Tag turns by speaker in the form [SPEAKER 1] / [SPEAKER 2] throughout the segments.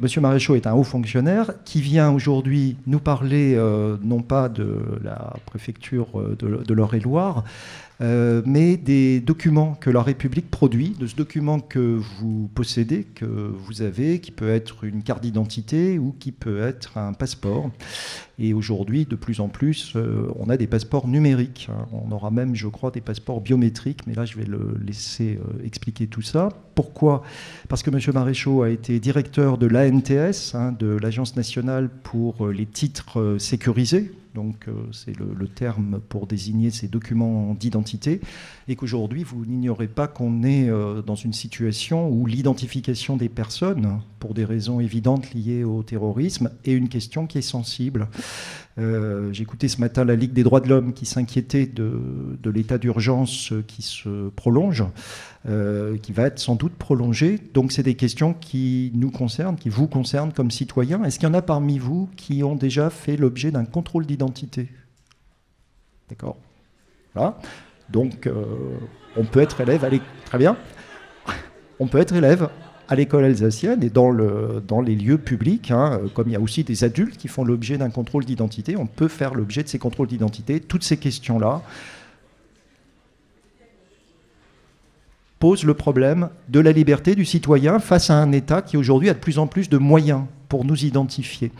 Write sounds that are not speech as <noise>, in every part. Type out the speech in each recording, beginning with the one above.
[SPEAKER 1] Monsieur Maréchaux est un haut fonctionnaire qui vient aujourd'hui nous parler euh, non pas de la préfecture euh, de, de l'Eure-et-Loire, euh, mais des documents que la République produit, de ce document que vous possédez, que vous avez, qui peut être une carte d'identité ou qui peut être un passeport. Et aujourd'hui, de plus en plus, euh, on a des passeports numériques. On aura même, je crois, des passeports biométriques, mais là, je vais le laisser euh, expliquer tout ça. Pourquoi Parce que M. Maréchaux a été directeur de l'ANTS, hein, de l'Agence nationale pour les titres sécurisés, donc euh, c'est le, terme pour désigner ces documents d'identité, et qu'aujourd'hui vous n'ignorez pas qu'on est euh, dans une situation où l'identification des personnes pour des raisons évidentes liées au terrorisme, et une question qui est sensible. Euh, J'écoutais ce matin la Ligue des droits de l'homme qui s'inquiétait de, l'état d'urgence qui se prolonge, euh, qui va être sans doute prolongé. Donc c'est des questions qui nous concernent, qui vous concernent comme citoyens. Est-ce qu'il y en a parmi vous qui ont déjà fait l'objet d'un contrôle d'identité D'accord Voilà. Donc euh, on peut être élève, allez, très bien. On peut être élève à l'école alsacienne et dans, les lieux publics, hein, euh, comme il y a aussi des adultes qui font l'objet d'un contrôle d'identité, on peut faire l'objet de ces contrôles d'identité. Toutes ces questions-là posent le problème de la liberté du citoyen face à un État qui aujourd'hui a de plus en plus de moyens pour nous identifier.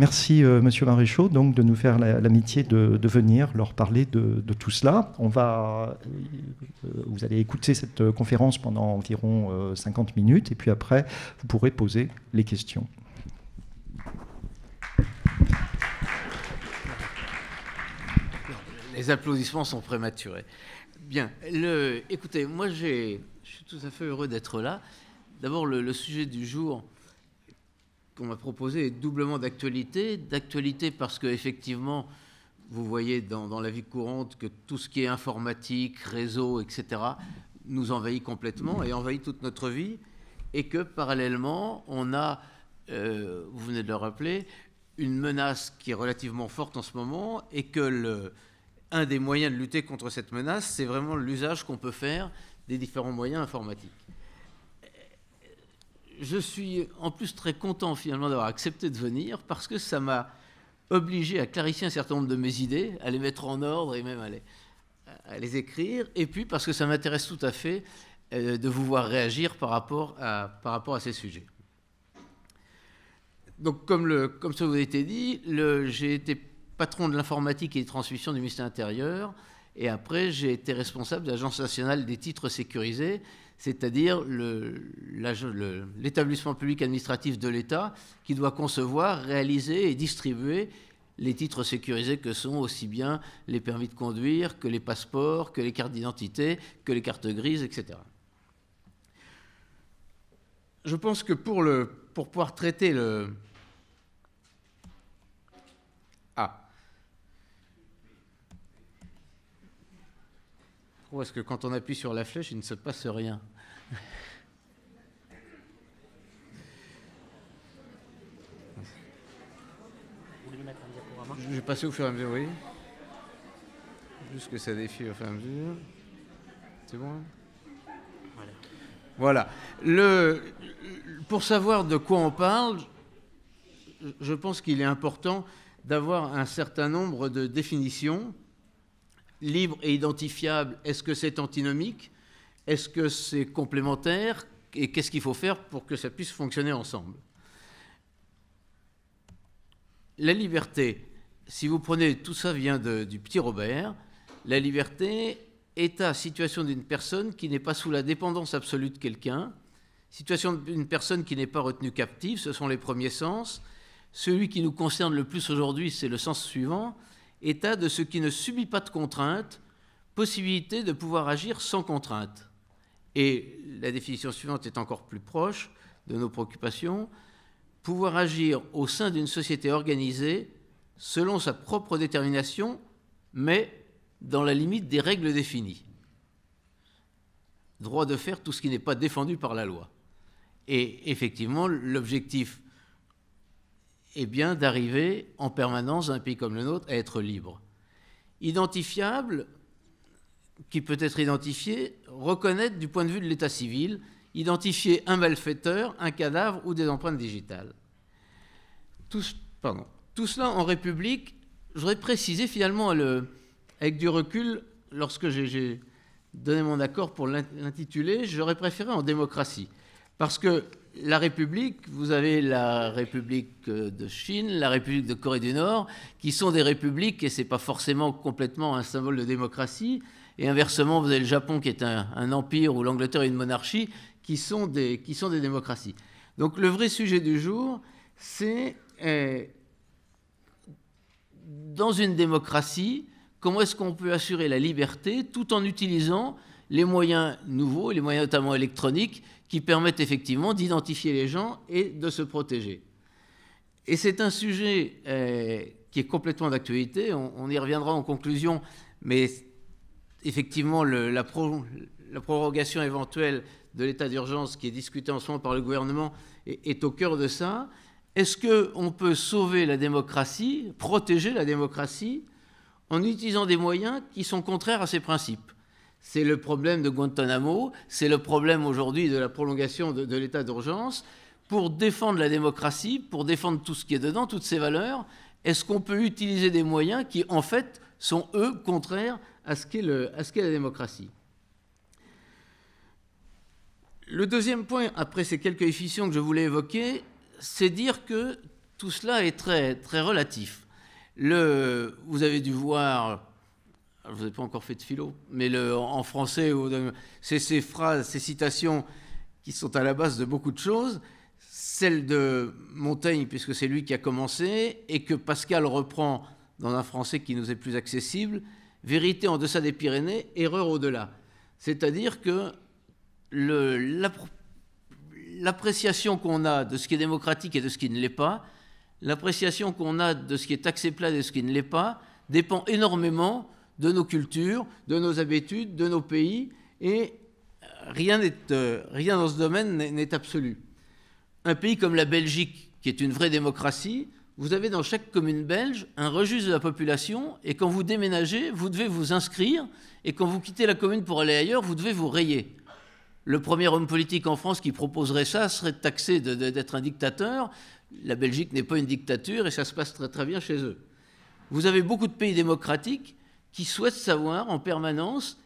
[SPEAKER 1] Merci, M. Euh, Monsieur Maréchaux, donc, de nous faire l'amitié de, venir leur parler de, tout cela. On va, euh, vous allez écouter cette euh, conférence pendant environ 50 minutes, et puis après, vous pourrez poser les questions.
[SPEAKER 2] Les applaudissements sont prématurés. Bien, écoutez, moi, je suis tout à fait heureux d'être là. D'abord, le, le, sujet du jour qu'on m'a proposé est doublement d'actualité. D'actualité parce qu'effectivement, vous voyez dans, la vie courante que tout ce qui est informatique, réseau, etc., nous envahit complètement et envahit toute notre vie. Et que parallèlement, on a, euh, vous venez de le rappeler, une menace qui est relativement forte en ce moment et que un des moyens de lutter contre cette menace, c'est vraiment l'usage qu'on peut faire des différents moyens informatiques je suis en plus très content finalement d'avoir accepté de venir parce que ça m'a obligé à clarifier un certain nombre de mes idées, à les mettre en ordre et même à les, écrire. Et puis parce que ça m'intéresse tout à fait euh, de vous voir réagir par rapport à, ces sujets. Donc comme, ça vous a été dit, j'ai été patron de l'informatique et des transmissions du ministère intérieur. Et après, j'ai été responsable de l'Agence nationale des titres sécurisés c'est-à-dire l'établissement public administratif de l'État qui doit concevoir, réaliser et distribuer les titres sécurisés que sont aussi bien les permis de conduire que les passeports, que les cartes d'identité, que les cartes grises, etc. Je pense que pour, pouvoir traiter le, est-ce que quand on appuie sur la flèche, il ne se passe rien. Je vais passer au fur et à mesure, oui. Juste que ça défie au fur et à mesure. C'est bon Voilà. Le, pour savoir de quoi on parle, je pense qu'il est important d'avoir un certain nombre de définitions libre et identifiable, est-ce que c'est antinomique Est-ce que c'est complémentaire Et qu'est-ce qu'il faut faire pour que ça puisse fonctionner ensemble La liberté, si vous prenez tout ça vient du petit Robert, la liberté est à situation d'une personne qui n'est pas sous la dépendance absolue de quelqu'un, situation d'une personne qui n'est pas retenue captive, ce sont les premiers sens. Celui qui nous concerne le plus aujourd'hui, c'est le sens suivant, état de ce qui ne subit pas de contrainte, possibilité de pouvoir agir sans contrainte. Et la définition suivante est encore plus proche de nos préoccupations, pouvoir agir au sein d'une société organisée selon sa propre détermination, mais dans la limite des règles définies. Droit de faire tout ce qui n'est pas défendu par la loi. Et effectivement, l'objectif bien, d'arriver en permanence un pays comme le nôtre à être libre. Identifiable, qui peut être identifié, reconnaître du point de vue de l'état civil, identifier un malfaiteur, un cadavre ou des empreintes digitales. Tout, Tout cela en République, j'aurais précisé finalement le, avec du recul, lorsque j'ai donné mon accord pour l'intituler, j'aurais préféré en démocratie. Parce que la République, vous avez la République euh, de Chine, la République de Corée du Nord, qui sont des républiques, et ce n'est pas forcément complètement un symbole de démocratie. Et inversement, vous avez le Japon qui est un, empire ou l'Angleterre une monarchie, qui sont, des, démocraties. Donc le vrai sujet du jour, c'est euh, dans une démocratie, comment est-ce qu'on peut assurer la liberté tout en utilisant les moyens nouveaux, les moyens notamment électroniques, qui permettent effectivement d'identifier les gens et de se protéger. Et c'est un sujet euh, qui est complètement d'actualité, on, y reviendra en conclusion, mais effectivement la, prorogation éventuelle de l'état d'urgence qui est discutée en ce moment par le gouvernement est, au cœur de ça. Est-ce qu'on peut sauver la démocratie, protéger la démocratie, en utilisant des moyens qui sont contraires à ses principes c'est le problème de Guantanamo, c'est le problème aujourd'hui de la prolongation de, l'état d'urgence. Pour défendre la démocratie, pour défendre tout ce qui est dedans, toutes ces valeurs, est-ce qu'on peut utiliser des moyens qui, en fait, sont, eux, contraires à ce qu'est la démocratie Le deuxième point, après ces quelques efficients que je voulais évoquer, c'est dire que tout cela est très, très relatif. vous avez dû voir vous n'avez pas encore fait de philo, mais en français, c'est ces phrases, ces citations qui sont à la base de beaucoup de choses. Celle de Montaigne, puisque c'est lui qui a commencé, et que Pascal reprend dans un français qui nous est plus accessible, vérité en deçà des Pyrénées, erreur au-delà. C'est-à-dire que l'appréciation qu'on a de ce qui est démocratique et de ce qui ne l'est pas, l'appréciation qu'on a de ce qui est acceptable et de ce qui ne l'est pas, dépend énormément de nos cultures, de nos habitudes, de nos pays, et rien, euh, rien dans ce domaine n'est absolu. Un pays comme la Belgique, qui est une vraie démocratie, vous avez dans chaque commune belge un registre de la population, et quand vous déménagez, vous devez vous inscrire, et quand vous quittez la commune pour aller ailleurs, vous devez vous rayer. Le premier homme politique en France qui proposerait ça serait taxé d'être un dictateur. La Belgique n'est pas une dictature et ça se passe très très bien chez eux. Vous avez beaucoup de pays démocratiques qui souhaite savoir en permanence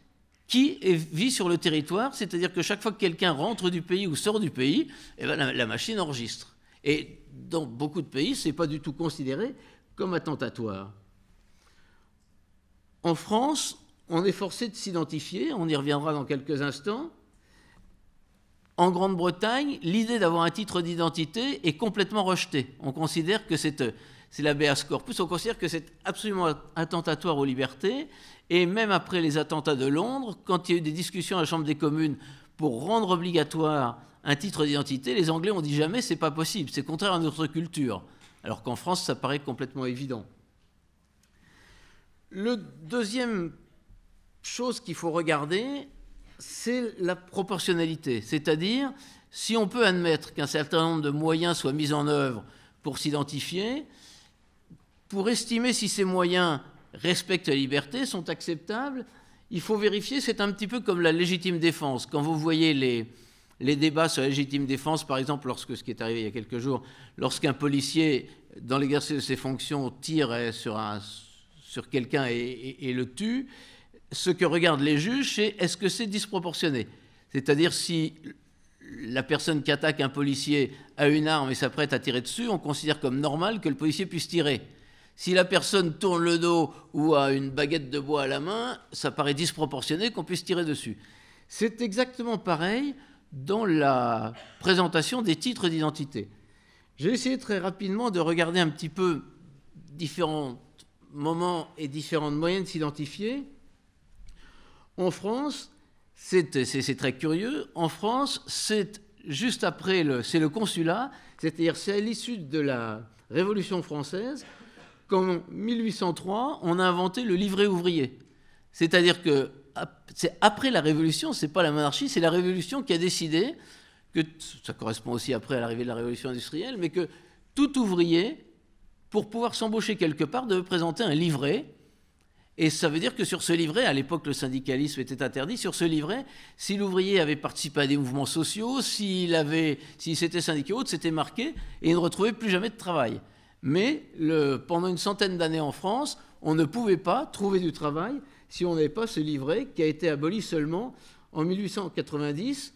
[SPEAKER 2] qui vit sur le territoire, c'est-à-dire que chaque fois que quelqu'un rentre du pays ou sort du pays, eh ben, la, machine enregistre. Et dans beaucoup de pays, ce n'est pas du tout considéré comme attentatoire. En France, on est forcé de s'identifier, on y reviendra dans quelques instants. En Grande-Bretagne, l'idée d'avoir un titre d'identité est complètement rejetée. On considère que c'est... Euh, c'est l'habeas corpus, on considère que c'est absolument attentatoire aux libertés. Et même après les attentats de Londres, quand il y a eu des discussions à la Chambre des communes pour rendre obligatoire un titre d'identité, les Anglais ont dit jamais c'est pas possible, c'est contraire à notre culture. Alors qu'en France, ça paraît complètement évident. Le deuxième chose qu'il faut regarder, c'est la proportionnalité, c'est-à-dire si on peut admettre qu'un certain nombre de moyens soient mis en œuvre pour s'identifier, pour estimer si ces moyens respectent la liberté, sont acceptables, il faut vérifier, c'est un petit peu comme la légitime défense. Quand vous voyez les, débats sur la légitime défense, par exemple, lorsque ce qui est arrivé il y a quelques jours, lorsqu'un policier, dans l'exercice de ses fonctions, tire euh, sur, un, sur quelqu'un et, et, le tue, ce que regardent les juges, c'est est-ce que c'est disproportionné C'est-à-dire si la personne qui attaque un policier a une arme et s'apprête à tirer dessus, on considère comme normal que le policier puisse tirer. Si la personne tourne le dos ou a une baguette de bois à la main, ça paraît disproportionné qu'on puisse tirer dessus. C'est exactement pareil dans la présentation des titres d'identité. J'ai essayé très rapidement de regarder un petit peu différents moments et différentes moyens de s'identifier. En France, c'est très curieux, en France, c'est juste après le, le consulat, c'est-à-dire c'est à l'issue de la Révolution française en 1803, on a inventé le livret ouvrier. C'est-à-dire que c'est après la Révolution, c'est pas la monarchie, c'est la Révolution qui a décidé que ça correspond aussi après à l'arrivée de la Révolution industrielle, mais que tout ouvrier, pour pouvoir s'embaucher quelque part, devait présenter un livret. Et ça veut dire que sur ce livret, à l'époque le syndicalisme était interdit, sur ce livret, si l'ouvrier avait participé à des mouvements sociaux, s'il s'était syndiqué autre, c'était marqué et il ne retrouvait plus jamais de travail. Mais pendant une centaine d'années en France, on ne pouvait pas trouver du travail si on n'avait pas ce livret qui a été aboli seulement en 1890.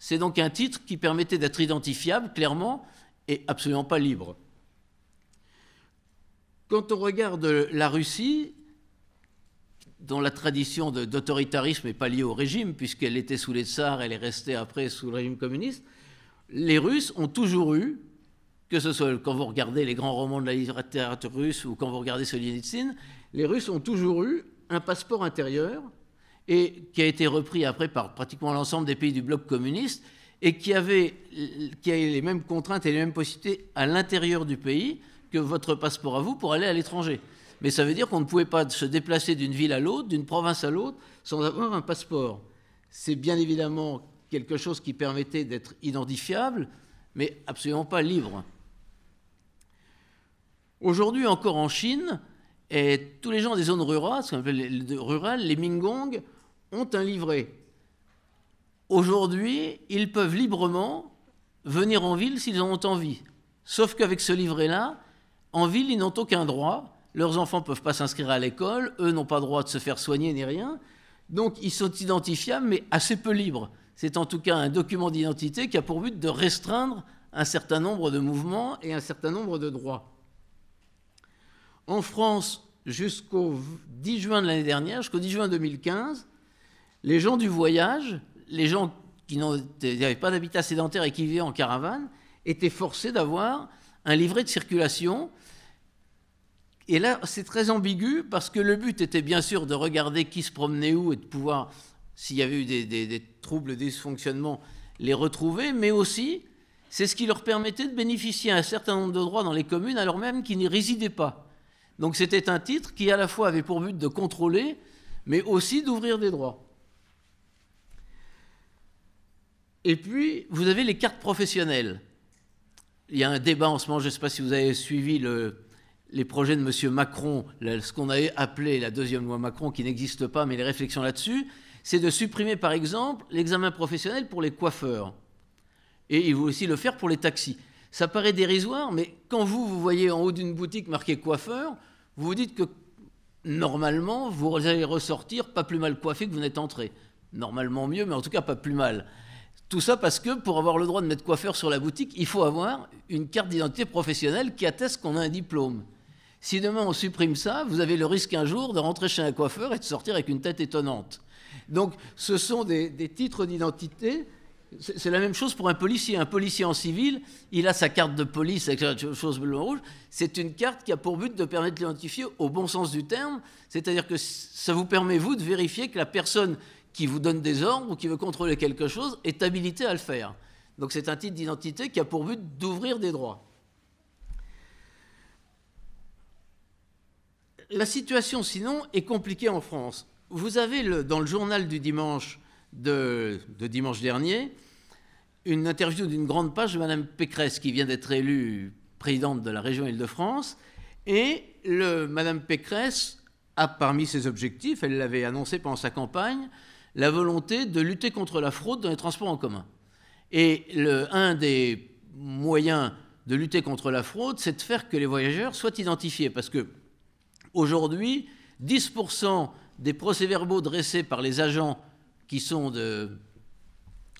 [SPEAKER 2] C'est donc un titre qui permettait d'être identifiable clairement et absolument pas libre. Quand on regarde la Russie, dont la tradition d'autoritarisme n'est pas liée au régime, puisqu'elle était sous les tsars, elle est restée après sous le régime communiste, les Russes ont toujours eu que ce soit quand vous regardez les grands romans de la littérature russe ou quand vous regardez Solzhenitsyn, les Russes ont toujours eu un passeport intérieur et qui a été repris après par pratiquement l'ensemble des pays du bloc communiste et qui avait, qui avait les mêmes contraintes et les mêmes possibilités à l'intérieur du pays que votre passeport à vous pour aller à l'étranger. Mais ça veut dire qu'on ne pouvait pas se déplacer d'une ville à l'autre, d'une province à l'autre, sans avoir un passeport. C'est bien évidemment quelque chose qui permettait d'être identifiable, mais absolument pas libre. Aujourd'hui encore en Chine, tous les gens des zones rurales, ce qu'on appelle les, rurales, les Mingong, ont un livret. Aujourd'hui, ils peuvent librement venir en ville s'ils en ont envie. Sauf qu'avec ce livret-là, en ville, ils n'ont aucun droit. Leurs enfants ne peuvent pas s'inscrire à l'école, eux n'ont pas droit de se faire soigner ni rien. Donc ils sont identifiables, mais assez peu libres. C'est en tout cas un document d'identité qui a pour but de restreindre un certain nombre de mouvements et un certain nombre de droits en France, jusqu'au 10 juin de l'année dernière, jusqu'au 10 juin 2015, les gens du voyage, les gens qui n'avaient pas d'habitat sédentaire et qui vivaient en caravane, étaient forcés d'avoir un livret de circulation. Et là, c'est très ambigu parce que le but était bien sûr de regarder qui se promenait où et de pouvoir, s'il y avait eu des, troubles, des dysfonctionnements, les retrouver, mais aussi c'est ce qui leur permettait de bénéficier à un certain nombre de droits dans les communes alors même qu'ils n'y résidaient pas. Donc c'était un titre qui à la fois avait pour but de contrôler, mais aussi d'ouvrir des droits. Et puis, vous avez les cartes professionnelles. Il y a un débat en ce moment, je ne sais pas si vous avez suivi les projets de M. Macron, ce qu'on avait appelé la deuxième loi Macron, qui n'existe pas, mais les réflexions là-dessus, c'est de supprimer par exemple l'examen professionnel pour les coiffeurs. Et il veut aussi le faire pour les taxis. Ça paraît dérisoire, mais quand vous, vous voyez en haut d'une boutique marqué coiffeur, vous vous dites que normalement, vous allez ressortir pas plus mal coiffé que vous n'êtes entré. Normalement mieux, mais en tout cas pas plus mal. Tout ça parce que pour avoir le droit de mettre coiffeur sur la boutique, il faut avoir une carte d'identité professionnelle qui atteste qu'on a un diplôme. Si demain on supprime ça, vous avez le risque un jour de rentrer chez un coiffeur et de sortir avec une tête étonnante. Donc ce sont des, des titres d'identité c'est la même chose pour un policier. Un policier en civil, il a sa carte de police avec la chose bleu rouge. C'est une carte qui a pour but de permettre de l'identifier au bon sens du terme. C'est-à-dire que ça vous permet, vous, de vérifier que la personne qui vous donne des ordres ou qui veut contrôler quelque chose est habilitée à le faire. Donc c'est un titre d'identité qui a pour but d'ouvrir des droits. La situation, sinon, est compliquée en France. Vous avez dans le journal du dimanche de, dimanche dernier, une interview d'une grande page de Madame Pécresse qui vient d'être élue présidente de la région Île-de-France. Et le, Madame Pécresse a parmi ses objectifs, elle l'avait annoncé pendant sa campagne, la volonté de lutter contre la fraude dans les transports en commun. Et un des moyens de lutter contre la fraude, c'est de faire que les voyageurs soient identifiés. Parce que aujourd'hui, 10% des procès-verbaux dressés par les agents qui sont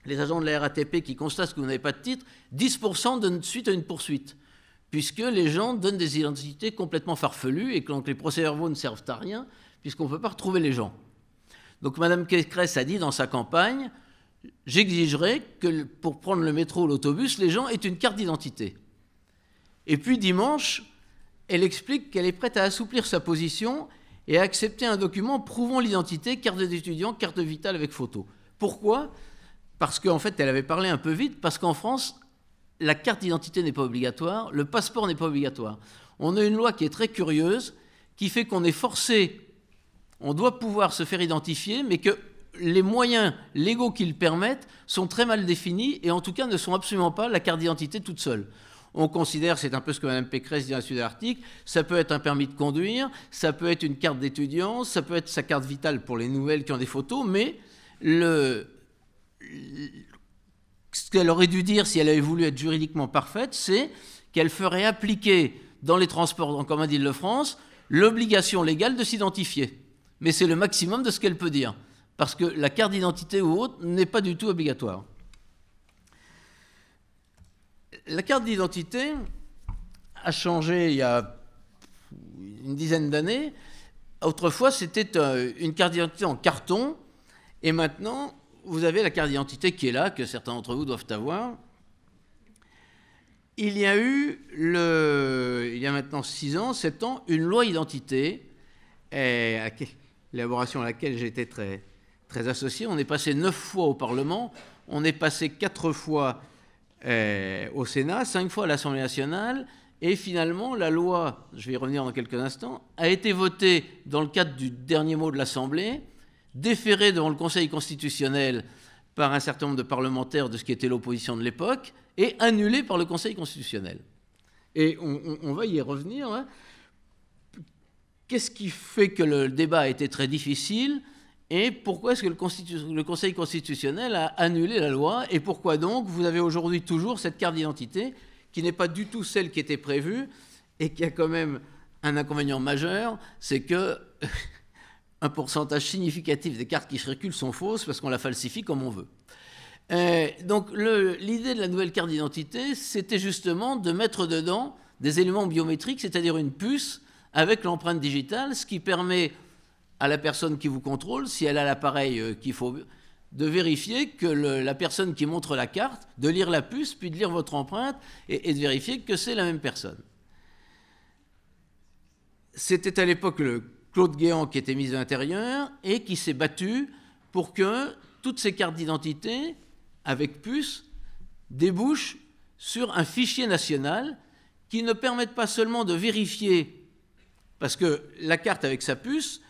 [SPEAKER 2] les agents de la RATP qui constatent que vous n'avez pas de titre, 10% donnent suite à une poursuite, puisque les gens donnent des identités complètement farfelues et que donc les procès-verbaux ne servent à rien, puisqu'on ne peut pas retrouver les gens. Donc Mme Kekres a dit dans sa campagne, j'exigerai que pour prendre le métro ou l'autobus, les gens aient une carte d'identité. Et puis dimanche, elle explique qu'elle est prête à assouplir sa position et à accepter un document prouvant l'identité, carte d'étudiant, carte vitale avec photo. Pourquoi Parce qu'en fait, elle avait parlé un peu vite, parce qu'en France, la carte d'identité n'est pas obligatoire, le passeport n'est pas obligatoire. On a une loi qui est très curieuse, qui fait qu'on est forcé, on doit pouvoir se faire identifier, mais que les moyens légaux qui le permettent sont très mal définis et en tout cas ne sont absolument pas la carte d'identité toute seule on considère, c'est un peu ce que Mme Pécresse dit à la Sud Arctique, ça peut être un permis de conduire, ça peut être une carte d'étudiant, ça peut être sa carte vitale pour les nouvelles qui ont des photos, mais ce qu'elle aurait dû dire si elle avait voulu être juridiquement parfaite, c'est qu'elle ferait appliquer dans les transports en commun d'Île-de-France l'obligation légale de s'identifier. Mais c'est le maximum de ce qu'elle peut dire, parce que la carte d'identité ou autre n'est pas du tout obligatoire la carte d'identité a changé il y a une dizaine d'années. Autrefois, c'était euh, une carte d'identité en carton. Et maintenant, vous avez la carte d'identité qui est là, que certains d'entre vous doivent avoir. Il y a eu, il y a maintenant 6 ans, 7 ans, une loi identité, l'élaboration à laquelle j'étais très, très associé. On est passé 9 fois au Parlement, on est passé 4 fois euh, au Sénat, cinq fois à l'Assemblée nationale, et finalement, la loi, je vais y revenir dans quelques instants, a été votée dans le cadre du dernier mot de l'Assemblée, déférée devant le Conseil constitutionnel par un certain nombre de parlementaires de ce qui était l'opposition de l'époque, et annulée par le Conseil constitutionnel. Et on, va y revenir. Hein. Qu'est-ce qui fait que le débat a été très difficile et pourquoi est-ce que le, Conseil constitutionnel a annulé la loi Et pourquoi donc vous avez aujourd'hui toujours cette carte d'identité qui n'est pas du tout celle qui était prévue et qui a quand même un inconvénient majeur, c'est que <laughs> un pourcentage significatif des cartes qui circulent sont fausses parce qu'on la falsifie comme on veut. Euh, donc l'idée de la nouvelle carte d'identité, c'était justement de mettre dedans des éléments biométriques, c'est-à-dire une puce avec l'empreinte digitale, ce qui permet à la personne qui vous contrôle, si elle a l'appareil euh, qu'il faut, de vérifier que la personne qui montre la carte, de lire la puce, puis de lire votre empreinte, et, de vérifier que c'est la même personne. C'était à l'époque le Claude Guéant qui était mis à l'Intérieur et qui s'est battu pour que toutes ces cartes d'identité, avec puce, débouchent sur un fichier national qui ne permette pas seulement de vérifier, parce que la carte avec sa puce,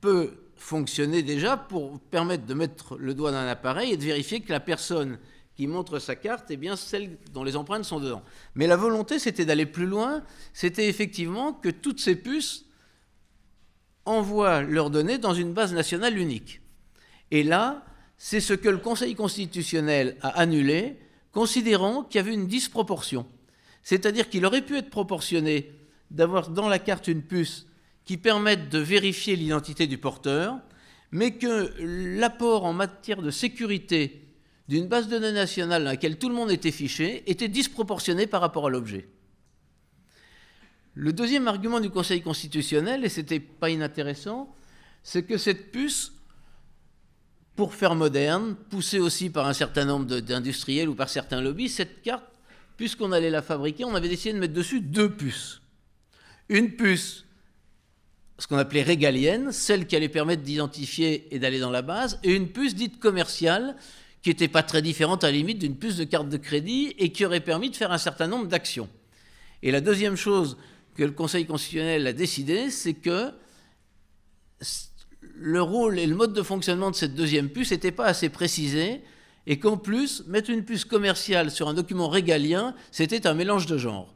[SPEAKER 2] peut fonctionner déjà pour permettre de mettre le doigt dans un appareil et de vérifier que la personne qui montre sa carte est eh bien celle dont les empreintes sont dedans. Mais la volonté, c'était d'aller plus loin, c'était effectivement que toutes ces puces envoient leurs données dans une base nationale unique. Et là, c'est ce que le Conseil constitutionnel a annulé, considérant qu'il y avait une disproportion. C'est-à-dire qu'il aurait pu être proportionné d'avoir dans la carte une puce qui permettent de vérifier l'identité du porteur, mais que l'apport en matière de sécurité d'une base de données nationale à laquelle tout le monde était fiché était disproportionné par rapport à l'objet. Le deuxième argument du Conseil constitutionnel, et c'était pas inintéressant, c'est que cette puce, pour faire moderne, poussée aussi par un certain nombre d'industriels ou par certains lobbies, cette carte, puisqu'on allait la fabriquer, on avait décidé de mettre dessus deux puces. Une puce ce qu'on appelait régalienne, celle qui allait permettre d'identifier et d'aller dans la base, et une puce dite commerciale, qui n'était pas très différente à la limite d'une puce de carte de crédit et qui aurait permis de faire un certain nombre d'actions. Et la deuxième chose que le Conseil constitutionnel a décidé, c'est que le rôle et le mode de fonctionnement de cette deuxième puce n'étaient pas assez précisés et qu'en plus, mettre une puce commerciale sur un document régalien, c'était un mélange de genres.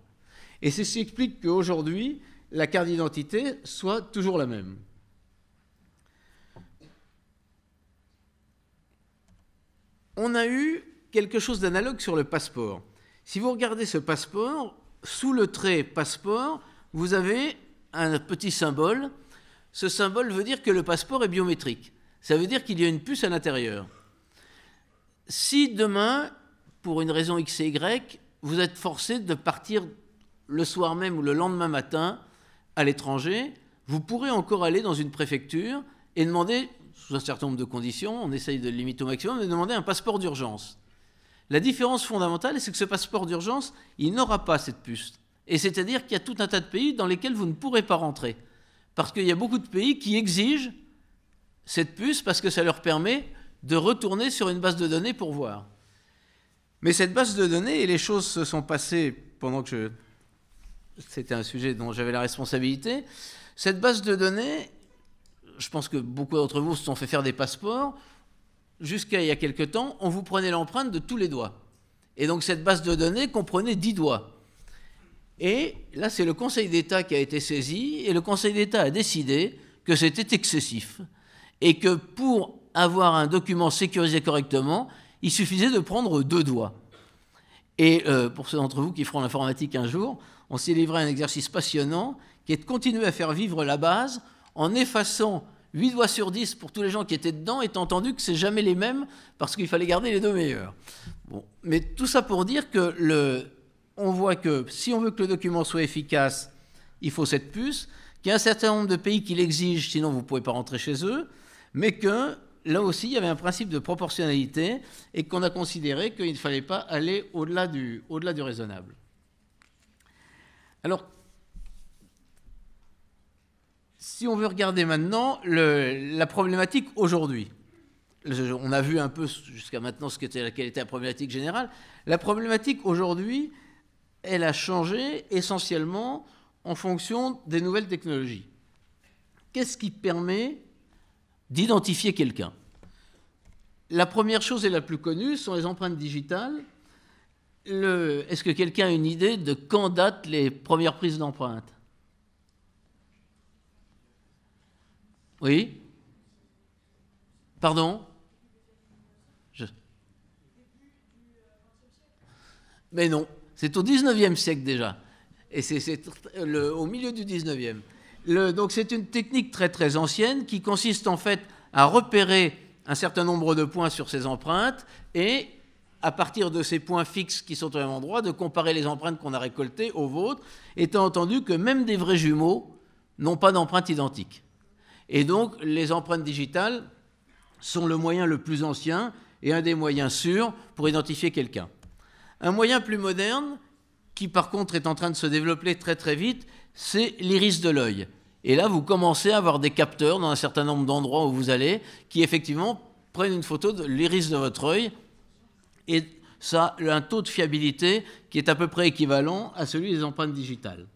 [SPEAKER 2] Et c'est ce qui explique qu'aujourd'hui, la carte d'identité soit toujours la même. On a eu quelque chose d'analogue sur le passeport. Si vous regardez ce passeport, sous le trait passeport, vous avez un petit symbole. Ce symbole veut dire que le passeport est biométrique. Ça veut dire qu'il y a une puce à l'intérieur. Si demain, pour une raison X et Y, vous êtes forcé de partir le soir même ou le lendemain matin à l'étranger, vous pourrez encore aller dans une préfecture et demander, sous un certain nombre de conditions, on essaye de le limiter au maximum, de demander un passeport d'urgence. La différence fondamentale, c'est que ce passeport d'urgence, il n'aura pas cette puce. Et c'est-à-dire qu'il y a tout un tas de pays dans lesquels vous ne pourrez pas rentrer. Parce qu'il y a beaucoup de pays qui exigent cette puce parce que ça leur permet de retourner sur une base de données pour voir. Mais cette base de données, et les choses se sont passées pendant que je c'était un sujet dont j'avais la responsabilité. Cette base de données, je pense que beaucoup d'entre vous se sont fait faire des passeports. Jusqu'à il y a quelques temps, on vous prenait l'empreinte de tous les doigts. Et donc cette base de données comprenait 10 doigts. Et là, c'est le Conseil d'État qui a été saisi, et le Conseil d'État a décidé que c'était excessif, et que pour avoir un document sécurisé correctement, il suffisait de prendre deux doigts. Et euh, pour ceux d'entre vous qui feront l'informatique un jour, on s'est livré à un exercice passionnant qui est de continuer à faire vivre la base en effaçant 8 doigts sur 10 pour tous les gens qui étaient dedans, étant entendu que c'est jamais les mêmes parce qu'il fallait garder les deux meilleurs. Mais tout ça pour dire que le, on voit que si on veut que le document soit efficace, il faut cette puce, qu'il y a un certain nombre de pays qui l'exigent, sinon vous ne pouvez pas rentrer chez eux, mais que là aussi, il y avait un principe de proportionnalité et qu'on a considéré qu'il ne fallait pas aller au-delà du, raisonnable. Alors, si on veut regarder maintenant la problématique aujourd'hui, on a vu un peu jusqu'à maintenant ce qu'était, quelle était la problématique générale. La problématique aujourd'hui, elle a changé essentiellement en fonction des nouvelles technologies. Qu'est-ce qui permet d'identifier quelqu'un. La première chose et la plus connue sont les empreintes digitales. Est-ce que quelqu'un a une idée de quand datent les premières prises d'empreintes Oui Pardon Mais non, c'est au 19e siècle déjà. Et c'est au milieu du 19e donc c'est une technique très très ancienne qui consiste en fait à repérer un certain nombre de points sur ces empreintes et à partir de ces points fixes qui sont au même endroit, de comparer les empreintes qu'on a récoltées aux vôtres, étant entendu que même des vrais jumeaux n'ont pas d'empreintes identiques. Et donc les empreintes digitales sont le moyen le plus ancien et un des moyens sûrs pour identifier quelqu'un. Un moyen plus moderne, qui par contre est en train de se développer très très vite, c'est l'iris de l'œil. Et là, vous commencez à avoir des capteurs dans un certain nombre d'endroits où vous allez qui, effectivement, prennent une photo de l'iris de votre œil. Et ça a un taux de fiabilité qui est à peu près équivalent à celui des empreintes digitales.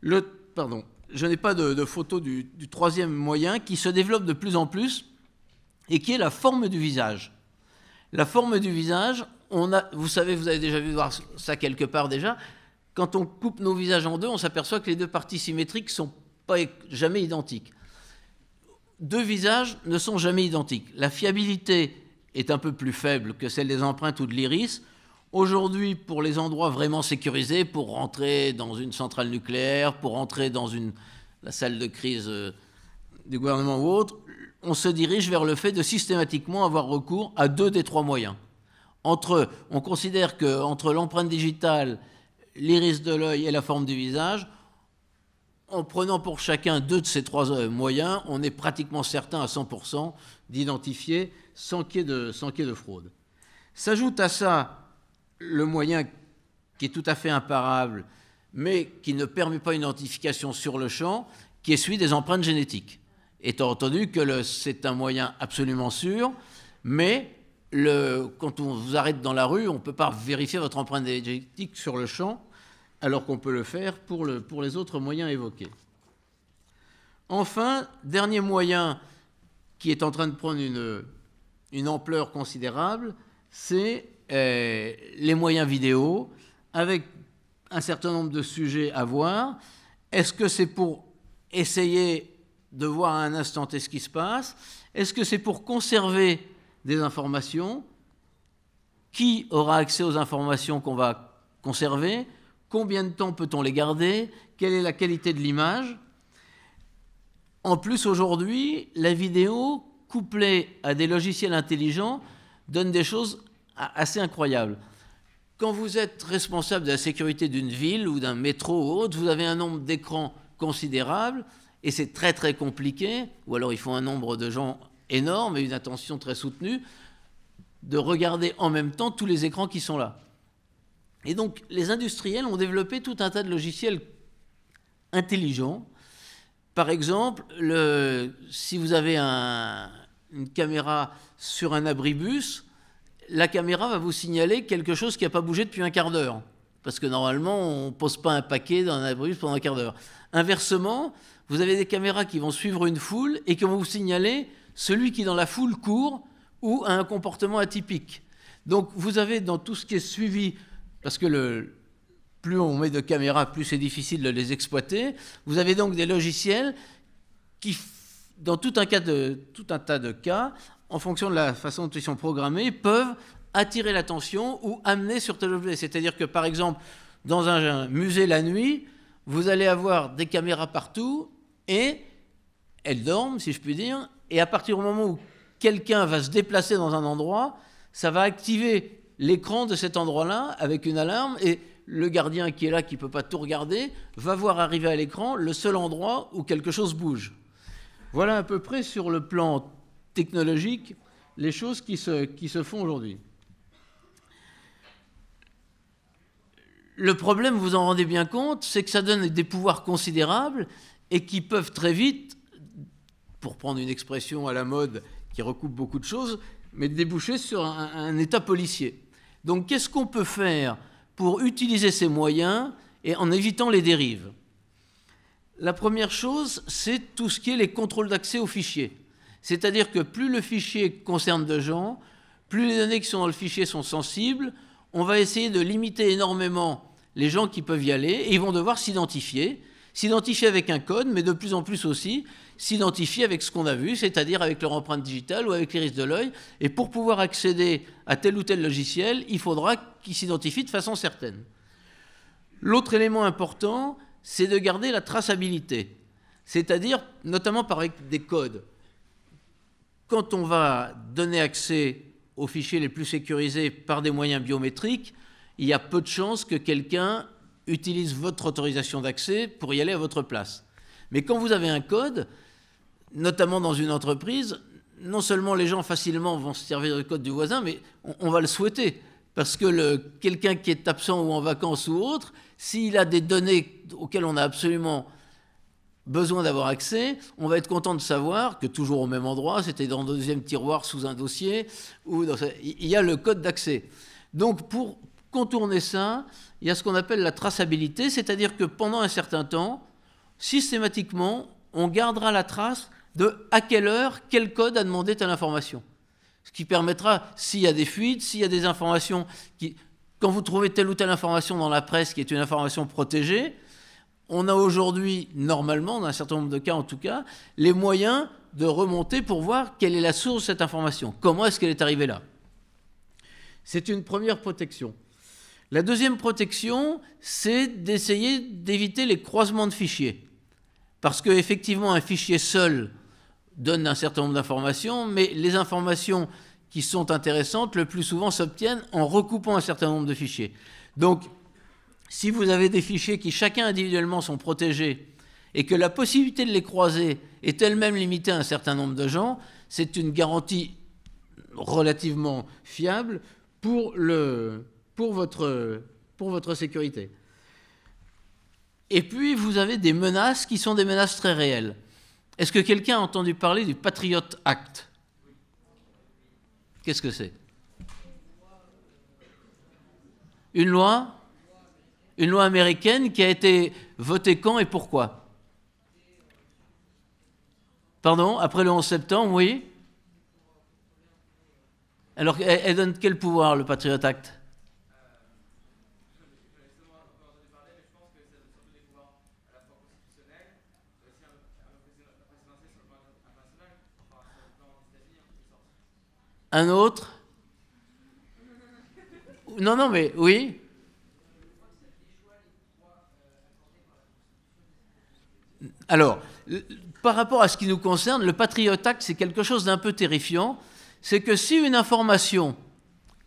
[SPEAKER 2] Le, pardon, je n'ai pas de, photo du, troisième moyen qui se développe de plus en plus et qui est la forme du visage. La forme du visage, on a, vous savez, vous avez déjà vu voir ça quelque part déjà, quand on coupe nos visages en deux, on s'aperçoit que les deux parties symétriques ne sont pas jamais identiques. Deux visages ne sont jamais identiques. La fiabilité est un peu plus faible que celle des empreintes ou de l'iris. Aujourd'hui, pour les endroits vraiment sécurisés, pour rentrer dans une centrale nucléaire, pour rentrer dans la salle de crise euh, du gouvernement ou autre, on se dirige vers le fait de systématiquement avoir recours à deux des trois moyens. Entre, on considère que entre l'empreinte digitale l'iris de l'œil et la forme du visage, en prenant pour chacun deux de ces trois euh, moyens, on est pratiquement certain à 100% d'identifier sans qu'il y, ait de fraude. S'ajoute à ça le moyen qui est tout à fait imparable, mais qui ne permet pas une identification sur le champ, qui est celui des empreintes génétiques. Étant entendu que c'est un moyen absolument sûr, mais quand on vous arrête dans la rue, on ne peut pas vérifier votre empreinte énergétique sur le champ, alors qu'on peut le faire pour, le, pour les autres moyens évoqués. Enfin, dernier moyen qui est en train de prendre une, une ampleur considérable, c'est euh, les moyens vidéo, avec un certain nombre de sujets à voir. Est-ce que c'est pour essayer de voir à un instant ce qui se passe Est-ce que c'est pour conserver des informations, qui aura accès aux informations qu'on va conserver, combien de temps peut-on les garder, quelle est la qualité de l'image. En plus, aujourd'hui, la vidéo, couplée à des logiciels intelligents, donne des choses assez incroyables. Quand vous êtes responsable de la sécurité d'une ville ou d'un métro ou autre, vous avez un nombre d'écrans considérable et c'est très très compliqué, ou alors il faut un nombre de gens énorme et une attention très soutenue de regarder en même temps tous les écrans qui sont là. Et donc les industriels ont développé tout un tas de logiciels intelligents. Par exemple, le, si vous avez une caméra sur un abribus, la caméra va vous signaler quelque chose qui n'a pas bougé depuis un quart d'heure. Parce que normalement, on ne pose pas un paquet dans un abribus pendant un quart d'heure. Inversement, vous avez des caméras qui vont suivre une foule et qui vont vous signaler celui qui dans la foule court ou a un comportement atypique. Donc vous avez dans tout ce qui est suivi, parce que le, plus on met de caméras, plus c'est difficile de les exploiter, vous avez donc des logiciels qui, dans tout un, tout un tas de cas, en fonction de la façon dont ils sont programmés, peuvent attirer l'attention ou amener sur tel objet. C'est-à-dire que par exemple, dans un musée la nuit, vous allez avoir des caméras partout et elles dorment, si je puis dire, et à partir du moment où quelqu'un va se déplacer dans un endroit, ça va activer l'écran de cet endroit-là avec une alarme et le gardien qui est là, qui ne peut pas tout regarder, va voir arriver à l'écran le seul endroit où quelque chose bouge. Voilà à peu près sur le plan technologique les choses qui se, qui se font aujourd'hui. Le problème, vous en rendez bien compte, c'est que ça donne des pouvoirs considérables et qui peuvent très vite pour prendre une expression à la mode qui recoupe beaucoup de choses, mais de déboucher sur un, État policier. Donc qu'est-ce qu'on peut faire pour utiliser ces moyens et en évitant les dérives La première chose, c'est tout ce qui est les contrôles d'accès aux fichiers. C'est-à-dire que plus le fichier concerne de gens, plus les données qui sont dans le fichier sont sensibles, on va essayer de limiter énormément les gens qui peuvent y aller et ils vont devoir s'identifier s'identifier avec un code, mais de plus en plus aussi s'identifier avec ce qu'on a vu, c'est-à-dire avec leur empreinte digitale ou avec l'iris de l'œil. Et pour pouvoir accéder à tel ou tel logiciel, il faudra qu'ils s'identifient de façon certaine. L'autre élément important, c'est de garder la traçabilité, c'est-à-dire notamment par des codes. Quand on va donner accès aux fichiers les plus sécurisés par des moyens biométriques, il y a peu de chances que quelqu'un utilise votre autorisation d'accès pour y aller à votre place. Mais quand vous avez un code, notamment dans une entreprise, non seulement les gens facilement vont se servir du code du voisin, mais on, va le souhaiter. Parce que quelqu'un qui est absent ou en vacances ou autre, s'il a des données auxquelles on a absolument besoin d'avoir accès, on va être content de savoir que toujours au même endroit, c'était dans le deuxième tiroir sous un dossier, où il y a le code d'accès. Donc pour contourner ça, il y a ce qu'on appelle la traçabilité, c'est-à-dire que pendant un certain temps, systématiquement, on gardera la trace de à quelle heure quel code a demandé telle information. Ce qui permettra, s'il y a des fuites, s'il y a des informations qui... Quand vous trouvez telle ou telle information dans la presse qui est une information protégée, on a aujourd'hui, normalement, dans un certain nombre de cas en tout cas, les moyens de remonter pour voir quelle est la source de cette information, comment est-ce qu'elle est arrivée là. C'est une première protection. La deuxième protection, c'est d'essayer d'éviter les croisements de fichiers. Parce qu'effectivement, un fichier seul donne un certain nombre d'informations, mais les informations qui sont intéressantes, le plus souvent, s'obtiennent en recoupant un certain nombre de fichiers. Donc, si vous avez des fichiers qui chacun individuellement sont protégés et que la possibilité de les croiser est elle-même limitée à un certain nombre de gens, c'est une garantie relativement fiable pour le, pour votre, pour votre sécurité. Et puis, vous avez des menaces qui sont des menaces très réelles. Est-ce que quelqu'un a entendu parler du Patriot Act Qu'est-ce que c'est Une loi Une loi américaine qui a été votée quand et pourquoi Pardon Après le 11 septembre, oui Alors, elle donne quel pouvoir, le Patriot Act Un autre Non, non, mais oui. Alors, par rapport à ce qui nous concerne, le Patriot Act, c'est quelque chose d'un peu terrifiant. C'est que si une information,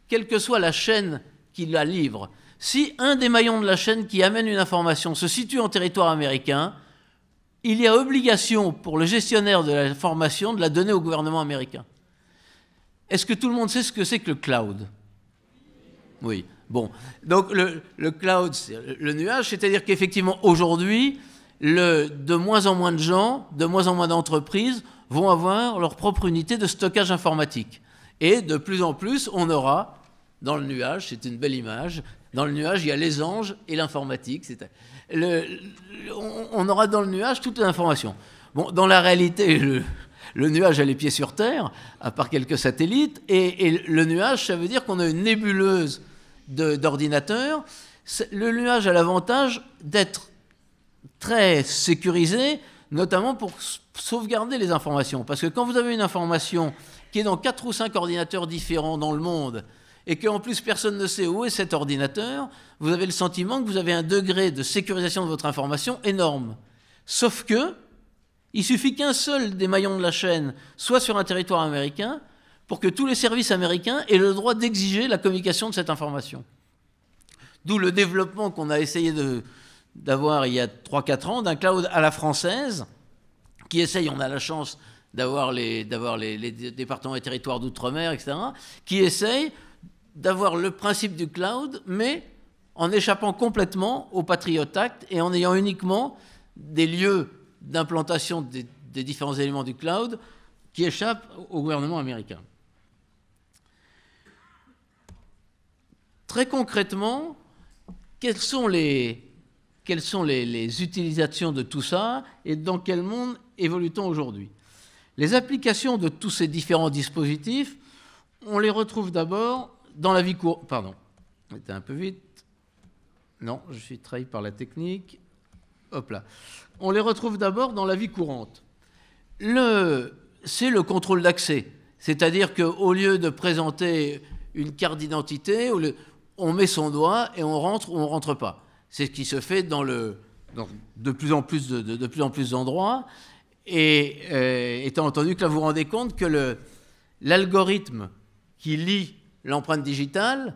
[SPEAKER 2] quelle que soit la chaîne qui la livre, si un des maillons de la chaîne qui amène une information se situe en territoire américain, il y a obligation pour le gestionnaire de l'information de la donner au gouvernement américain. Est-ce que tout le monde sait ce que c'est que le cloud Oui. Bon. Donc le, cloud, le nuage, c'est-à-dire qu'effectivement aujourd'hui, de moins en moins de gens, de moins en moins d'entreprises vont avoir leur propre unité de stockage informatique. Et de plus en plus, on aura dans le nuage, c'est une belle image, dans le nuage, il y a les anges et l'informatique. on aura dans le nuage toute l'information. Bon, dans la réalité, le nuage a les pieds sur Terre, à part quelques satellites, et, le nuage, ça veut dire qu'on a une nébuleuse d'ordinateurs. Le nuage a l'avantage d'être très sécurisé, notamment pour sauvegarder les informations. Parce que quand vous avez une information qui est dans quatre ou cinq ordinateurs différents dans le monde, et qu'en plus personne ne sait où est cet ordinateur, vous avez le sentiment que vous avez un degré de sécurisation de votre information énorme. Sauf que il suffit qu'un seul des maillons de la chaîne soit sur un territoire américain pour que tous les services américains aient le droit d'exiger la communication de cette information. D'où le développement qu'on a essayé d'avoir il y a 3-4 ans d'un cloud à la française qui essaye, on a la chance d'avoir les, les, départements et territoires d'outre-mer, etc., qui essaye d'avoir le principe du cloud, mais en échappant complètement au Patriot Act et en ayant uniquement des lieux d'implantation des, différents éléments du cloud qui échappent au gouvernement américain. Très concrètement, quelles sont les, utilisations de tout ça et dans quel monde évolue-t-on aujourd'hui Les applications de tous ces différents dispositifs, on les retrouve d'abord dans la vie courante. Pardon, j'étais un peu vite. Non, je suis trahi par la technique. Hop là on les retrouve d'abord dans la vie courante. c'est le contrôle d'accès, c'est-à-dire qu'au lieu de présenter une carte d'identité, on met son doigt et on rentre ou on ne rentre pas. C'est ce qui se fait dans, de plus en plus de, plus en plus d'endroits. Et euh, étant entendu que là, vous vous rendez compte que l'algorithme qui lit l'empreinte digitale,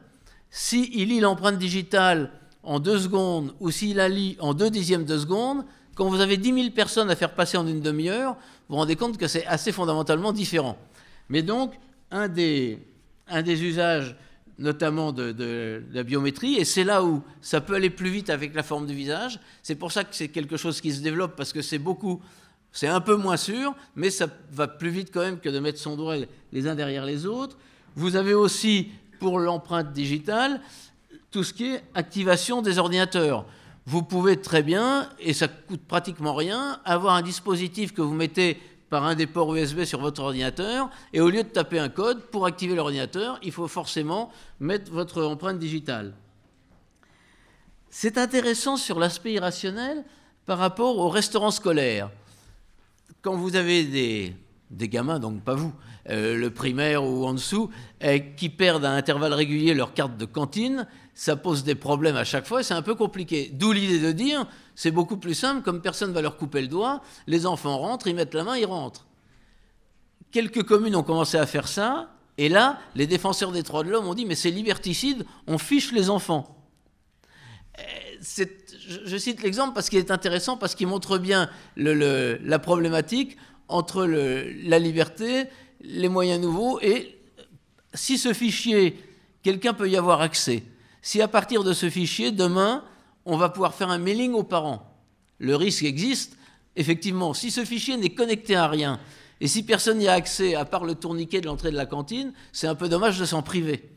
[SPEAKER 2] s'il lit l'empreinte digitale en deux secondes ou s'il la lit en deux dixièmes de seconde, quand vous avez 10 000 personnes à faire passer en une demi-heure, vous vous rendez compte que c'est assez fondamentalement différent. Mais donc, un des, usages notamment de, la biométrie, et c'est là où ça peut aller plus vite avec la forme du visage. C'est pour ça que c'est quelque chose qui se développe, parce que c'est beaucoup, c'est un peu moins sûr, mais ça va plus vite quand même que de mettre son doigt les uns derrière les autres. Vous avez aussi, pour l'empreinte digitale, tout ce qui est activation des ordinateurs vous pouvez très bien, et ça coûte pratiquement rien, avoir un dispositif que vous mettez par un des ports USB sur votre ordinateur, et au lieu de taper un code, pour activer l'ordinateur, il faut forcément mettre votre empreinte digitale. C'est intéressant sur l'aspect irrationnel par rapport aux restaurants scolaires. Quand vous avez des, des gamins, donc pas vous, euh, le primaire ou en dessous, euh, qui perdent à intervalles réguliers leur carte de cantine, ça pose des problèmes à chaque fois c'est un peu compliqué. D'où l'idée de dire, c'est beaucoup plus simple, comme personne ne va leur couper le doigt, les enfants rentrent, ils mettent la main, ils rentrent. Quelques communes ont commencé à faire ça, et là, les défenseurs des droits de l'homme ont dit, mais c'est liberticide, on fiche les enfants. Euh, je cite l'exemple parce qu'il est intéressant, parce qu'il montre bien la problématique entre la liberté, les moyens nouveaux, et si ce fichier, quelqu'un peut y avoir accès, si à partir de ce fichier, demain, on va pouvoir faire un mailing aux parents. Le risque existe, effectivement. Si ce fichier n'est connecté à rien, et si personne n'y a accès, à part le tourniquet de l'entrée de la cantine, c'est un peu dommage de s'en priver.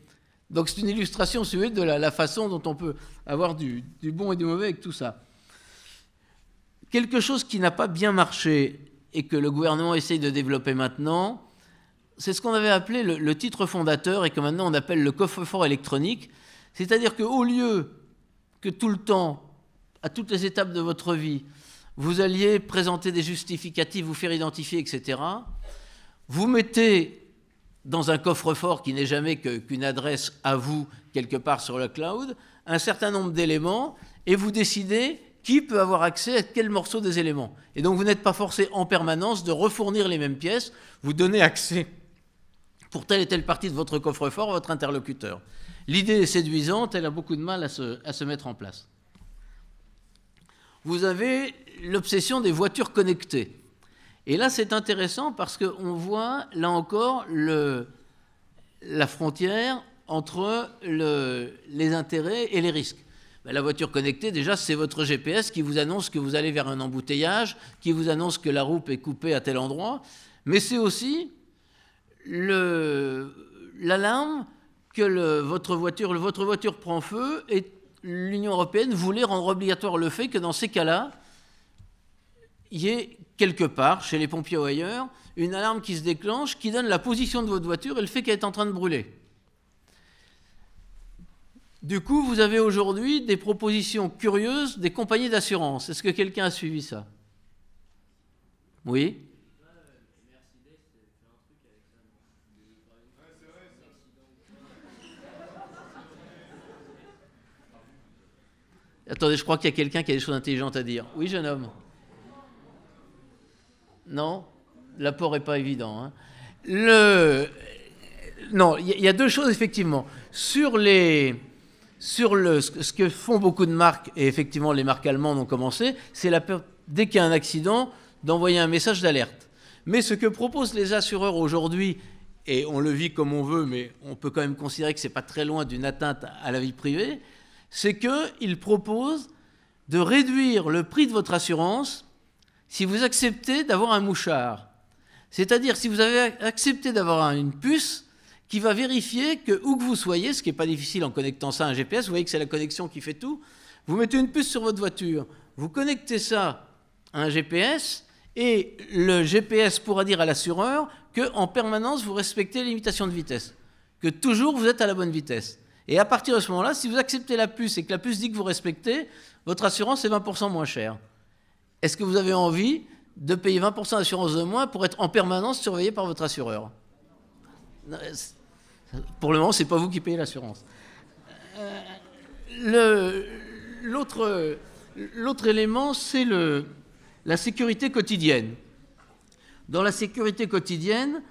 [SPEAKER 2] Donc c'est une illustration, si de la, façon dont on peut avoir du, bon et du mauvais avec tout ça. Quelque chose qui n'a pas bien marché et que le gouvernement essaye de développer maintenant, c'est ce qu'on avait appelé le, titre fondateur et que maintenant on appelle le coffre-fort électronique. C'est-à-dire qu'au lieu que tout le temps, à toutes les étapes de votre vie, vous alliez présenter des justificatifs, vous faire identifier, etc., vous mettez dans un coffre-fort qui n'est jamais qu'une adresse à vous quelque part sur le cloud, un certain nombre d'éléments et vous décidez qui peut avoir accès à quel morceau des éléments. Et donc vous n'êtes pas forcé en permanence de refournir les mêmes pièces, vous donnez accès pour telle et telle partie de votre coffre-fort à votre interlocuteur. L'idée est séduisante, elle a beaucoup de mal à se, mettre en place. Vous avez l'obsession des voitures connectées. Et là, c'est intéressant parce qu'on voit, là encore, le, la frontière entre les intérêts et les risques. Ben, la voiture connectée, déjà, c'est votre GPS qui vous annonce que vous allez vers un embouteillage, qui vous annonce que la roue est coupée à tel endroit, mais c'est aussi l'alarme que votre, voiture, votre voiture prend feu et l'Union européenne voulait rendre obligatoire le fait que dans ces cas-là, il y ait quelque part, chez les pompiers ou ailleurs, une alarme qui se déclenche, qui donne la position de votre voiture et le fait qu'elle est en train de brûler. Du coup, vous avez aujourd'hui des propositions curieuses des compagnies d'assurance. Est-ce que quelqu'un a suivi ça Oui Attendez, je crois qu'il y a quelqu'un qui a des choses intelligentes à dire. Oui, jeune homme Non L'apport n'est pas évident. Hein. Le... Non, il y, a deux choses, effectivement. Sur, les... Sur le... ce que font beaucoup de marques, et effectivement les marques allemandes ont commencé, c'est la peur, dès qu'il y a un accident, d'envoyer un message d'alerte. Mais ce que proposent les assureurs aujourd'hui, et on le vit comme on veut, mais on peut quand même considérer que ce n'est pas très loin d'une atteinte à la vie privée, c'est qu'il propose de réduire le prix de votre assurance si vous acceptez d'avoir un mouchard. C'est-à-dire si vous avez accepté d'avoir une puce qui va vérifier que où que vous soyez, ce qui n'est pas difficile en connectant ça à un GPS, vous voyez que c'est la connexion qui fait tout, vous mettez une puce sur votre voiture, vous connectez ça à un GPS et le GPS pourra dire à l'assureur que permanence vous respectez les limitations de vitesse, que toujours vous êtes à la bonne vitesse. Et à partir de ce moment-là, si vous acceptez la puce et que la puce dit que vous respectez, votre assurance est 20% moins chère. Est-ce que vous avez envie de payer 20% d'assurance de moins pour être en permanence surveillé par votre assureur Pour le moment, ce n'est pas vous qui payez l'assurance. Euh, l'autre, élément, c'est la sécurité quotidienne. Dans la sécurité quotidienne,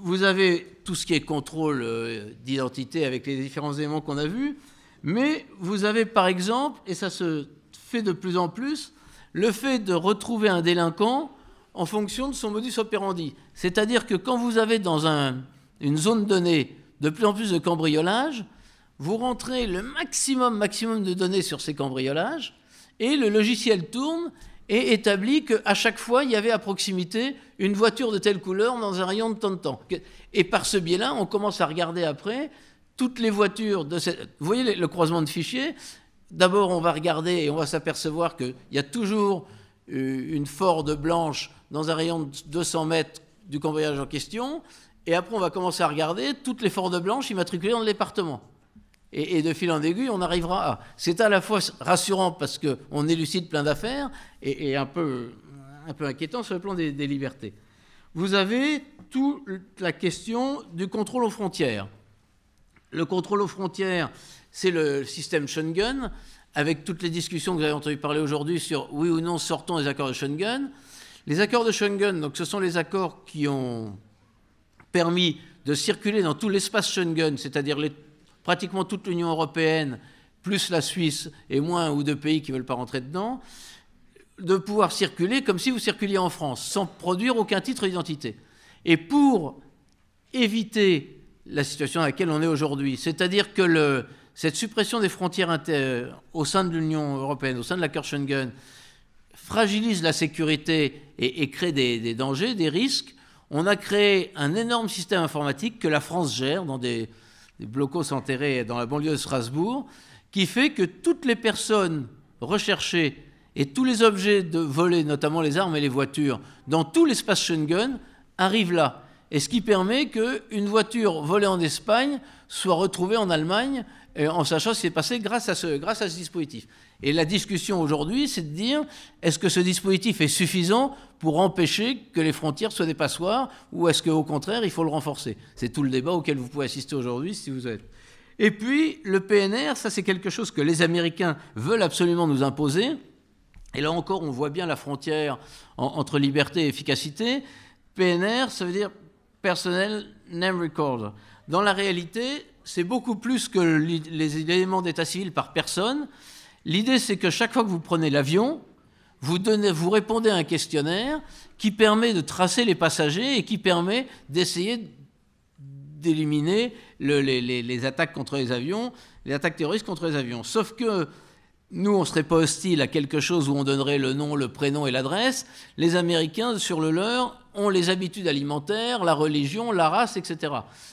[SPEAKER 2] vous avez tout ce qui est contrôle euh, d'identité avec les différents éléments qu'on a vus, mais vous avez par exemple, et ça se fait de plus en plus, le fait de retrouver un délinquant en fonction de son modus operandi. C'est-à-dire que quand vous avez dans une zone donnée de plus en plus de cambriolages, vous rentrez le maximum, maximum de données sur ces cambriolages, et le logiciel tourne et établit qu'à chaque fois, il y avait à proximité une voiture de telle couleur dans un rayon de temps de temps. Et par ce biais-là, on commence à regarder après toutes les voitures de cette... Vous voyez le croisement de fichiers D'abord, on va regarder et on va s'apercevoir qu'il y a toujours euh, une Ford blanche dans un rayon de 200 mètres du cambriolage en question. Et après, on va commencer à regarder toutes les Ford blanches immatriculées dans le département. Et, de fil en aiguille, on arrivera à. C'est à la fois rassurant parce qu'on élucide plein d'affaires et, un, peu, un peu inquiétant sur le plan des, libertés. Vous avez toute la question du contrôle aux frontières. Le contrôle aux frontières, c'est le système Schengen, avec toutes les discussions que vous avez entendu parler aujourd'hui sur oui ou non sortons des accords de Schengen. Les accords de Schengen, donc ce sont les accords qui ont permis de circuler dans tout l'espace Schengen, c'est-à-dire les pratiquement toute l'Union européenne, plus la Suisse et moins ou deux pays qui ne veulent pas rentrer dedans, de pouvoir circuler comme si vous circuliez en France, sans produire aucun titre d'identité. Et pour éviter la situation dans laquelle on est aujourd'hui, c'est-à-dire que cette suppression des frontières au sein de l'Union européenne, au sein de la Schengen, fragilise la sécurité et, crée des, dangers, des risques. On a créé un énorme système informatique que la France gère dans des, des blocos enterrés dans la banlieue de Strasbourg, qui fait que toutes les personnes recherchées et tous les objets de volés, notamment les armes et les voitures, dans tout l'espace Schengen, arrivent là. Et ce qui permet qu'une voiture volée en Espagne soit retrouvée en Allemagne en sachant ce qui s'est passé grâce à, ce, dispositif. Et la discussion aujourd'hui, c'est de dire, est-ce que ce dispositif est suffisant pour empêcher que les frontières soient des passoires, ou est-ce qu'au contraire, il faut le renforcer C'est tout le débat auquel vous pouvez assister aujourd'hui, si vous êtes. Et puis, le PNR, ça c'est quelque chose que les Américains veulent absolument nous imposer. Et là encore, on voit bien la frontière entre liberté et efficacité. PNR, ça veut dire Personnel Name Record. Dans la réalité, c'est beaucoup plus que les éléments d'état civil par personne. L'idée, c'est que chaque fois que vous prenez l'avion, vous, répondez à un questionnaire qui permet de tracer les passagers et qui permet d'essayer d'éliminer les, les attaques contre les avions, les attaques terroristes contre les avions. Sauf que nous, on ne serait pas hostile à quelque chose où on donnerait le nom, le prénom et l'adresse. Les Américains, sur le leur, ont les habitudes alimentaires, la religion, la race, etc.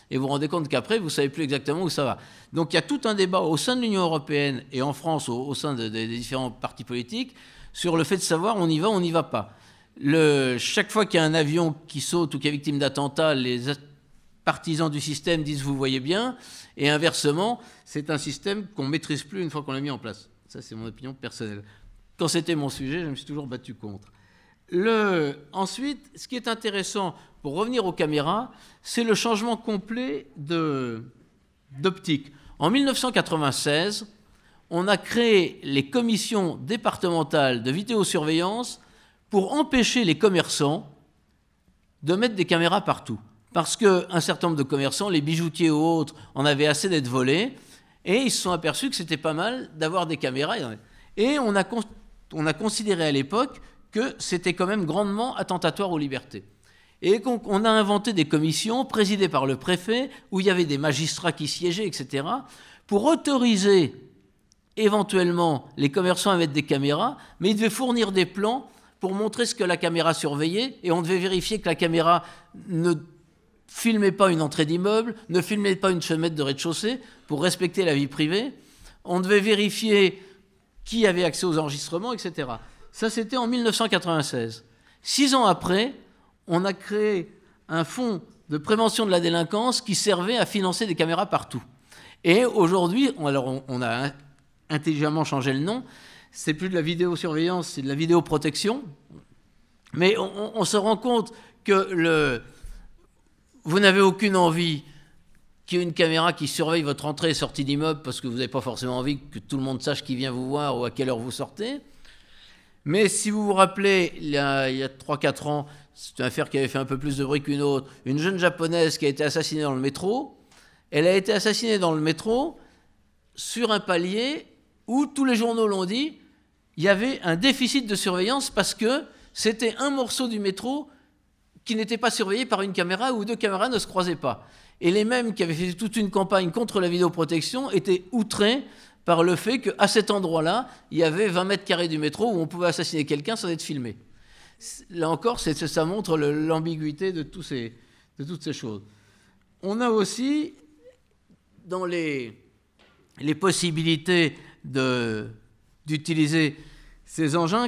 [SPEAKER 2] Et vous vous rendez compte qu'après, vous savez plus exactement où ça va. Donc il y a tout un débat au sein de l'Union européenne et en France, au, sein des différents partis politiques, sur le fait de savoir on y va, on n'y va pas. chaque fois qu'il y a un avion qui saute ou qui est victime d'attentat, les partisans du système disent vous voyez bien, et inversement, c'est un système qu'on maîtrise plus une fois qu'on l'a mis en place. Ça, c'est mon opinion personnelle. Quand c'était mon sujet, je me suis toujours battu contre. Ensuite, ce qui est intéressant, pour revenir aux caméras, c'est le changement complet d'optique. En 1996, on a créé les commissions départementales de vidéosurveillance pour empêcher les commerçants de mettre des caméras partout. Parce qu'un certain nombre de commerçants, les bijoutiers ou autres, en avaient assez d'être volés. Et ils se sont aperçus que c'était pas mal d'avoir des caméras. Et on a, considéré à l'époque que c'était quand même grandement attentatoire aux libertés. Et qu'on on a inventé des commissions présidées par le préfet, où il y avait des magistrats qui siégeaient, etc., pour autoriser éventuellement les commerçants à mettre des caméras, mais ils devaient fournir des plans pour montrer ce que la caméra surveillait, et on devait vérifier que la caméra ne filmez pas une entrée d'immeuble, ne filmez pas une chemette de rez-de-chaussée pour respecter la vie privée. On devait vérifier qui avait accès aux enregistrements, etc. Ça, c'était en 1996. Six ans après, on a créé un fonds de prévention de la délinquance qui servait à financer des caméras partout. Et aujourd'hui, alors on a intelligemment changé le nom, c'est plus de la vidéosurveillance, c'est de la vidéoprotection, mais on, se rend compte que le, vous n'avez aucune envie qu'il y ait une caméra qui surveille votre entrée et sortie d'immeuble parce que vous n'avez pas forcément envie que tout le monde sache qui vient vous voir ou à quelle heure vous sortez. Mais si vous vous rappelez, il y a, 3-4 ans, c'est une affaire qui avait fait un peu plus de bruit qu'une autre, une jeune japonaise qui a été assassinée dans le métro. Elle a été assassinée dans le métro sur un palier où tous les journaux l'ont dit, il y avait un déficit de surveillance parce que c'était un morceau du métro qui n'étaient pas surveillés par une caméra ou deux caméras ne se croisaient pas. Et les mêmes qui avaient fait toute une campagne contre la vidéoprotection étaient outrés par le fait qu'à cet endroit-là, il y avait 20 mètres carrés du métro où on pouvait assassiner quelqu'un sans être filmé. Là encore, ça montre l'ambiguïté de, de toutes ces choses. On a aussi, dans les, les possibilités d'utiliser ces engins,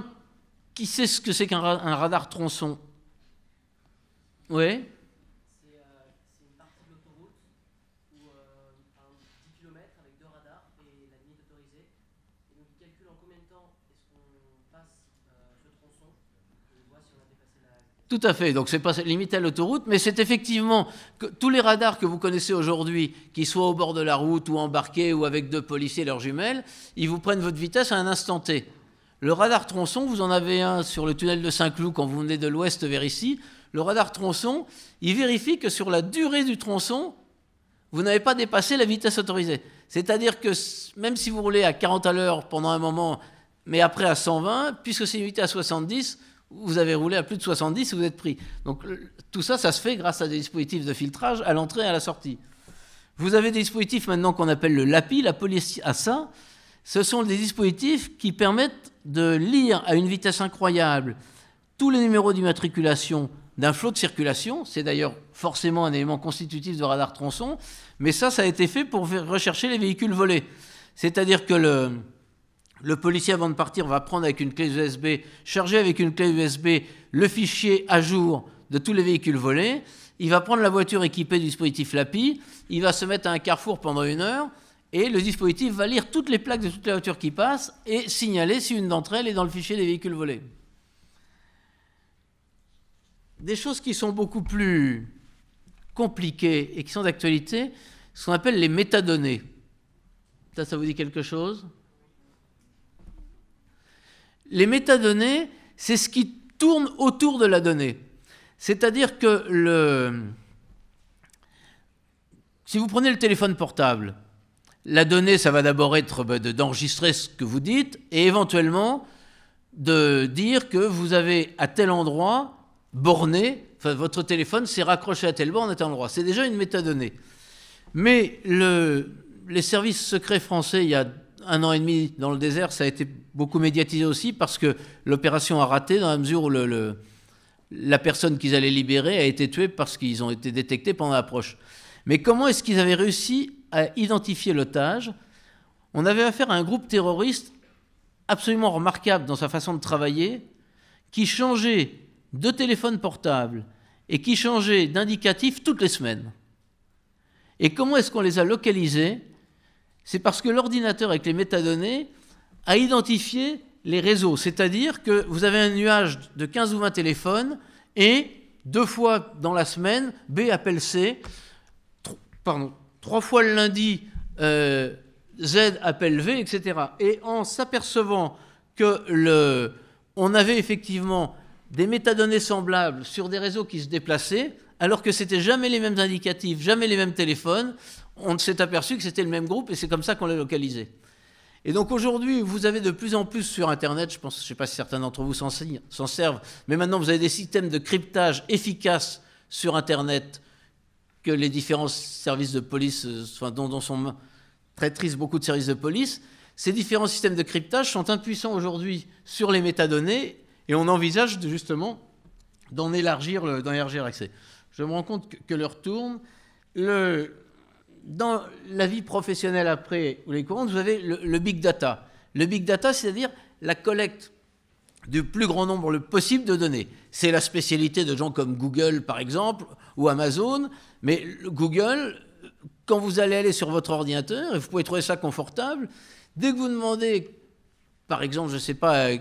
[SPEAKER 2] qui sait ce que c'est qu'un radar tronçon oui. C'est une partie de l'autoroute où euh, un 10 km avec deux radars et la limite autorisée. Et donc calcule en combien de temps est-ce qu'on passe euh, ce tronçon on voit si on a dépassé la. Tout à fait, donc c'est pas limité à l'autoroute, mais c'est effectivement que tous les radars que vous connaissez aujourd'hui, qu'ils soient au bord de la route ou embarqués ou avec deux policiers leurs jumelles, ils vous prennent votre vitesse à un instant T. Le radar tronçon, vous en avez un sur le tunnel de Saint-Cloud quand vous venez de l'ouest vers ici le radar tronçon, il vérifie que sur la durée du tronçon, vous n'avez pas dépassé la vitesse autorisée. C'est-à-dire que même si vous roulez à 40 à l'heure pendant un moment, mais après à 120, puisque c'est limité à 70, vous avez roulé à plus de 70 et vous êtes pris. Donc tout ça, ça se fait grâce à des dispositifs de filtrage à l'entrée et à la sortie. Vous avez des dispositifs maintenant qu'on appelle le LAPI, la police à ça. Ce sont des dispositifs qui permettent de lire à une vitesse incroyable tous les numéros d'immatriculation d'un flot de circulation. C'est d'ailleurs forcément un élément constitutif de radar tronçon, mais ça, ça a été fait pour rechercher les véhicules volés. C'est-à-dire que le, policier, avant de partir, va prendre avec une clé USB, charger avec une clé USB le fichier à jour de tous les véhicules volés. Il va prendre la voiture équipée du dispositif LAPI, il va se mettre à un carrefour pendant une heure, et le dispositif va lire toutes les plaques de toutes les voitures qui passent et signaler si une d'entre elles est dans le fichier des véhicules volés des choses qui sont beaucoup plus compliquées et qui sont d'actualité, ce qu'on appelle les métadonnées. Ça, ça vous dit quelque chose Les métadonnées, c'est ce qui tourne autour de la donnée. C'est-à-dire que le... si vous prenez le téléphone portable, la donnée, ça va d'abord être bah, d'enregistrer ce que vous dites et éventuellement de dire que vous avez à tel endroit borné, votre téléphone s'est raccroché à tel borne à tel endroit. C'est déjà une métadonnée. Mais les services secrets français, il y a un an et demi dans le désert, ça a été beaucoup médiatisé aussi parce que l'opération a raté dans la mesure où la personne qu'ils allaient libérer a été tuée parce qu'ils ont été détectés pendant l'approche. Mais comment est-ce qu'ils avaient réussi à identifier l'otage On avait affaire à un groupe terroriste absolument remarquable dans sa façon de travailler qui changeait de téléphones portables et qui changeaient d'indicatif toutes les semaines. Et comment est-ce qu'on les a localisés C'est parce que l'ordinateur avec les métadonnées a identifié les réseaux, c'est-à-dire que vous avez un nuage de 15 ou 20 téléphones et deux fois dans la semaine, B appelle C, pardon, trois fois le lundi, euh, Z appelle V, etc. Et en s'apercevant que le, on avait effectivement des métadonnées semblables sur des réseaux qui se déplaçaient, alors que c'était jamais les mêmes indicatifs, jamais les mêmes téléphones, on s'est aperçu que c'était le même groupe et c'est comme ça qu'on l'a localisé. Et donc aujourd'hui, vous avez de plus en plus sur Internet, je pense, je ne sais pas si certains d'entre vous s'en servent, mais maintenant vous avez des systèmes de cryptage efficaces sur Internet que les différents services de police, euh, dont, dont sont traîtrisent beaucoup de services de police. Ces différents systèmes de cryptage sont impuissants aujourd'hui sur les métadonnées et on envisage justement d'en élargir l'accès. Je me rends compte que, l'heure tourne. dans la vie professionnelle après ou les courantes, vous avez le, big data. Le big data, c'est-à-dire la collecte du plus grand nombre possible de données. C'est la spécialité de gens comme Google, par exemple, ou Amazon. Mais Google, quand vous allez aller sur votre ordinateur, et vous pouvez trouver ça confortable, dès que vous demandez, par exemple, je ne sais pas, euh,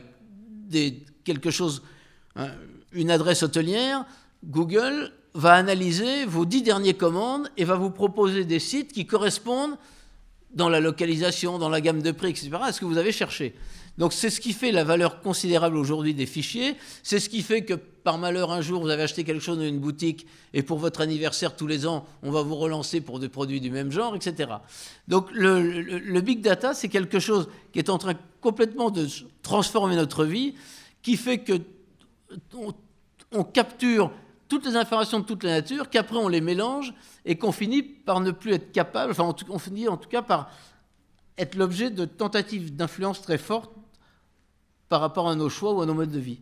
[SPEAKER 2] des, quelque chose, hein, une adresse hôtelière, Google va analyser vos dix dernières commandes et va vous proposer des sites qui correspondent dans la localisation, dans la gamme de prix, etc., à ce que vous avez cherché. Donc c'est ce qui fait la valeur considérable aujourd'hui des fichiers, c'est ce qui fait que par malheur un jour vous avez acheté quelque chose dans une boutique et pour votre anniversaire tous les ans on va vous relancer pour des produits du même genre, etc. Donc le, le big data c'est quelque chose qui est en train complètement de transformer notre vie qui fait que on, capture toutes les informations de toute la nature, qu'après on les mélange et qu'on finit par ne plus être capable, enfin on finit en tout cas par être l'objet de tentatives d'influence très fortes par rapport à nos choix ou à nos modes de vie.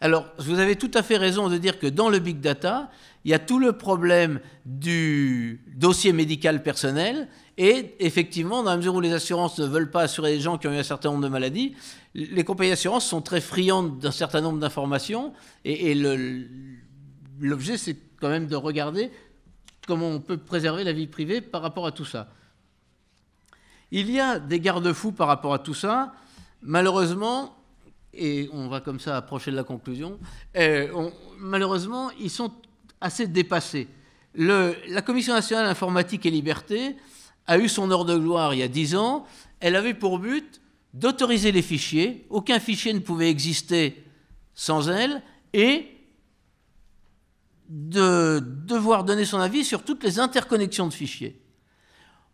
[SPEAKER 2] Alors, vous avez tout à fait raison de dire que dans le big data, il y a tout le problème du dossier médical personnel. Et effectivement, dans la mesure où les assurances ne veulent pas assurer les gens qui ont eu un certain nombre de maladies, les compagnies d'assurance sont très friandes d'un certain nombre d'informations. Et, et l'objet, c'est quand même de regarder comment on peut préserver la vie privée par rapport à tout ça. Il y a des garde-fous par rapport à tout ça. Malheureusement, et on va comme ça approcher de la conclusion, malheureusement, ils sont assez dépassés. la Commission nationale informatique et liberté a eu son heure de gloire il y a dix ans. Elle avait pour but d'autoriser les fichiers. Aucun fichier ne pouvait exister sans elle et de devoir donner son avis sur toutes les interconnexions de fichiers.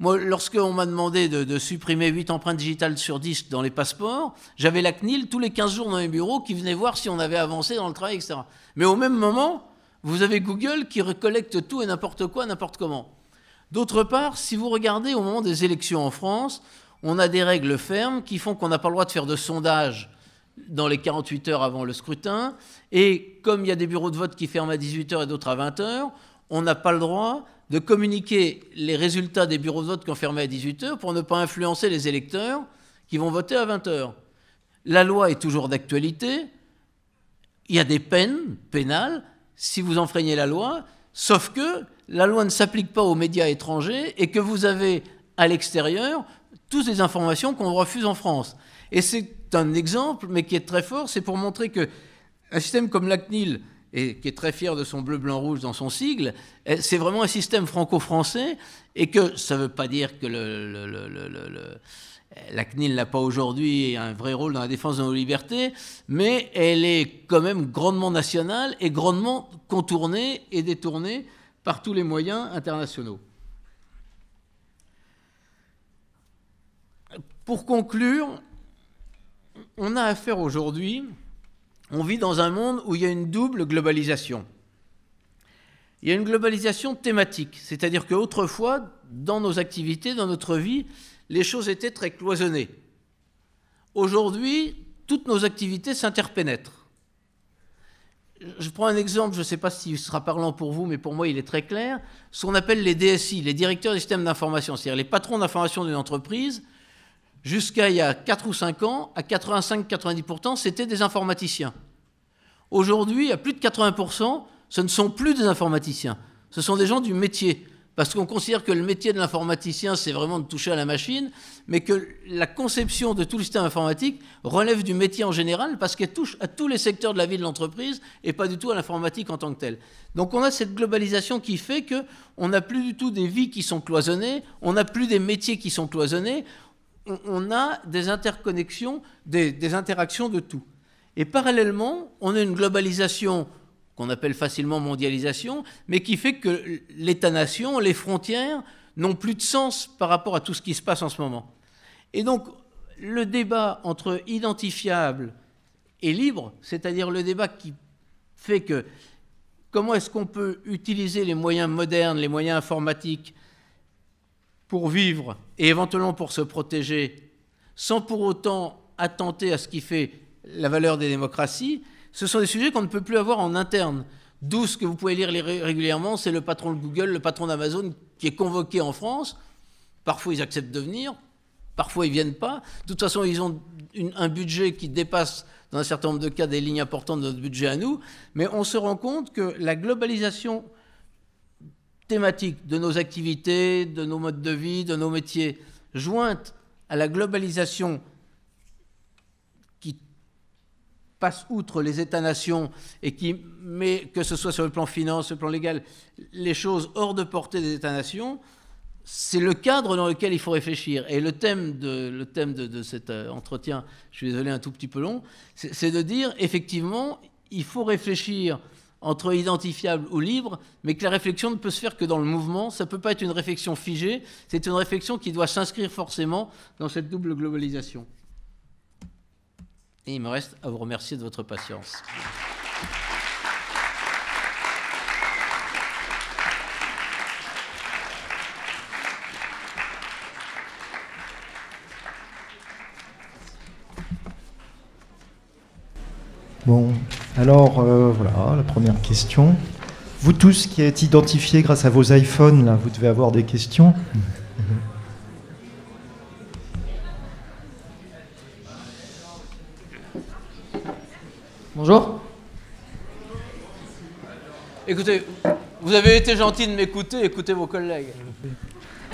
[SPEAKER 2] Moi, lorsqu'on m'a demandé de, supprimer 8 empreintes digitales sur 10 dans les passeports, j'avais la CNIL tous les 15 jours dans les bureaux qui venait voir si on avait avancé dans le travail, etc. Mais au même moment, vous avez Google qui recollecte tout et n'importe quoi, n'importe comment. D'autre part, si vous regardez au moment des élections en France, on a des règles fermes qui font qu'on n'a pas le droit de faire de sondage dans les 48 heures avant le scrutin. Et comme il y a des bureaux de vote qui ferment à 18 heures et d'autres à 20 heures, on n'a pas le droit de communiquer les résultats des bureaux de vote qui ont fermé à 18h pour ne pas influencer les électeurs qui vont voter à 20h. La loi est toujours d'actualité. Il y a des peines pénales si vous enfreignez la loi, sauf que la loi ne s'applique pas aux médias étrangers et que vous avez à l'extérieur toutes les informations qu'on refuse en France. Et c'est un exemple, mais qui est très fort, c'est pour montrer que un système comme l'ACNIL, et qui est très fier de son bleu, blanc, rouge dans son sigle, eh, c'est vraiment un système franco-français et que ça ne veut pas dire que le, la CNIL n'a pas aujourd'hui un vrai rôle dans la défense de nos libertés, mais elle est quand même grandement nationale et grandement contournée et détournée par tous les moyens internationaux. Pour conclure, on a affaire aujourd'hui on vit dans un monde où il y a une double globalisation. Il y a une globalisation thématique, c'est-à-dire qu'autrefois, dans nos activités, dans notre vie, les choses étaient très cloisonnées. Aujourd'hui, toutes nos activités s'interpénètrent. Je prends un exemple, je ne sais pas s'il sera parlant pour vous, mais pour moi il est très clair, ce qu'on appelle les DSI, les directeurs des systèmes d'information, c'est-à-dire les patrons d'information d'une entreprise, jusqu'à il y a 4 ou 5 ans, à 85-90%, c'était des informaticiens. Aujourd'hui, à plus de 80%, ce ne sont plus des informaticiens, ce sont des gens du métier. Parce qu'on considère que le métier de l'informaticien, c'est vraiment de toucher à la machine, mais que la conception de tout le système informatique relève du métier en général, parce qu'elle touche à tous les secteurs de la vie de l'entreprise et pas du tout à l'informatique en tant que telle. Donc on a cette globalisation qui fait que on n'a plus du tout des vies qui sont cloisonnées, on n'a plus des métiers qui sont cloisonnés, on, a des interconnexions, des, des, interactions de tout. Et parallèlement, on a une globalisation qu'on appelle facilement mondialisation, mais qui fait que l'État-nation, les frontières, n'ont plus de sens par rapport à tout ce qui se passe en ce moment. Et donc, le débat entre identifiable et libre, c'est-à-dire le débat qui fait que comment est-ce qu'on peut utiliser les moyens modernes, les moyens informatiques, pour vivre et éventuellement pour se protéger, sans pour autant attenter à ce qui fait la valeur des démocraties, ce sont des sujets qu'on ne peut plus avoir en interne. D'où ce que vous pouvez lire régulièrement, c'est le patron de Google, le patron d'Amazon qui est convoqué en France. Parfois ils acceptent de venir, parfois ils ne viennent pas. De toute façon, ils ont un budget qui dépasse dans un certain nombre de cas des lignes importantes de notre budget à nous. Mais on se rend compte que la globalisation thématique de nos activités, de nos modes de vie, de nos métiers, jointes à la globalisation qui passe outre les États-nations et qui met, que ce soit sur le plan finance, sur le plan légal, les choses hors de portée des États-nations, c'est le cadre dans lequel il faut réfléchir. Et le thème de, le thème de cet euh, entretien, je suis désolé, un tout petit peu long, c'est de dire, effectivement, il faut réfléchir entre identifiable ou libre, mais que la réflexion ne peut se faire que dans le mouvement. Ça ne peut pas être une réflexion figée, c'est une réflexion qui doit s'inscrire forcément dans cette double globalisation. Et il me reste à vous remercier de votre patience.
[SPEAKER 1] Bon, alors euh, voilà, la première question. Vous tous qui êtes identifiés grâce à vos iPhones, là, vous devez avoir des questions.
[SPEAKER 2] Bonjour. Écoutez, vous avez été gentil de m'écouter, écoutez vos collègues.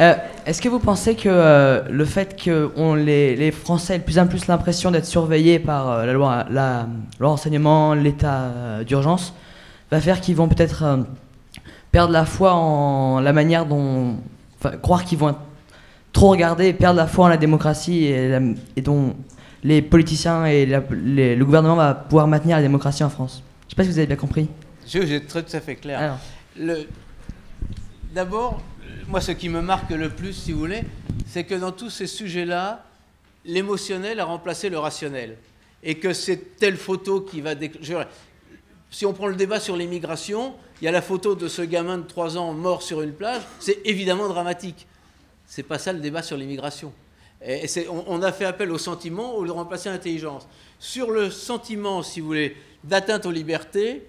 [SPEAKER 2] Euh, est-ce que vous pensez que euh, le fait que on, les, les, Français
[SPEAKER 1] aient de plus en plus l'impression d'être surveillés par euh, la loi, la, l'état d'urgence, va faire qu'ils vont peut-être perdre la foi en la manière dont. croire qu'ils vont trop regarder perdre la foi en la démocratie et, dont les politiciens et le gouvernement va pouvoir maintenir la démocratie en France Je ne sais pas si vous avez bien compris.
[SPEAKER 2] très tout à fait clair. D'abord, moi, ce qui me marque le plus, si vous voulez, c'est que dans tous ces sujets-là, l'émotionnel a remplacé le rationnel. Et que c'est telle photo qui va Si on prend le débat sur l'immigration, il y a la photo de ce gamin de 3 ans mort sur une plage, c'est évidemment dramatique. C'est pas ça le débat sur l'immigration. on, a fait appel au sentiment ou le remplacer à l'intelligence. Sur le sentiment, si vous voulez, d'atteinte aux libertés,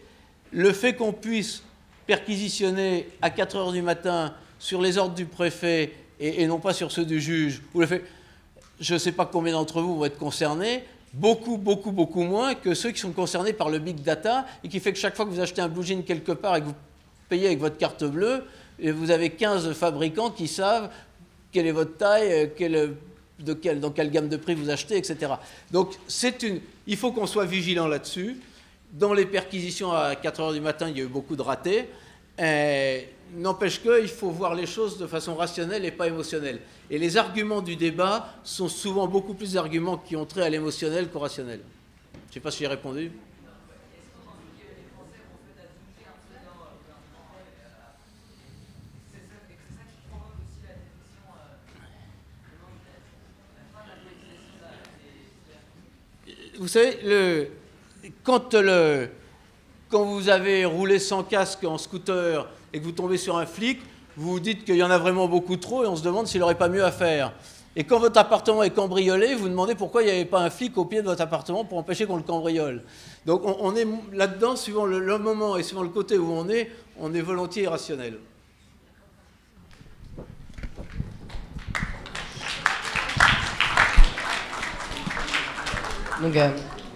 [SPEAKER 2] le fait qu'on puisse perquisitionner à 4 heures du matin sur les ordres du préfet et, non pas sur ceux du juge, ou le fait, je ne sais pas combien d'entre vous vont être concernés, beaucoup, beaucoup, beaucoup moins que ceux qui sont concernés par le big data et qui fait que chaque fois que vous achetez un blue jean quelque part et que vous payez avec votre carte bleue, vous avez 15 fabricants qui savent quelle est votre taille, euh, de dans quelle gamme de prix vous achetez, etc. Donc il faut qu'on soit vigilant là-dessus. Dans les perquisitions à 4 h du matin, il y a eu beaucoup de ratés. N'empêche qu'il faut voir les choses de façon rationnelle et pas émotionnelle. Et les arguments du débat sont souvent beaucoup plus d'arguments qui ont trait à l'émotionnel qu'au rationnel. Je ne sais pas si j'ai répondu. Vous savez, le, quand, le, quand vous avez roulé sans casque en scooter, et que vous tombez sur un flic, vous vous dites qu'il y en a vraiment beaucoup trop et on se demande s'il n'aurait pas mieux à faire. Et quand votre appartement est cambriolé, vous demandez pourquoi il n'y avait pas un flic au pied de votre appartement pour empêcher qu'on le cambriole. Donc on, est là-dedans, suivant le, moment et suivant le côté où on est, on est volontiers irrationnel. Donc, euh,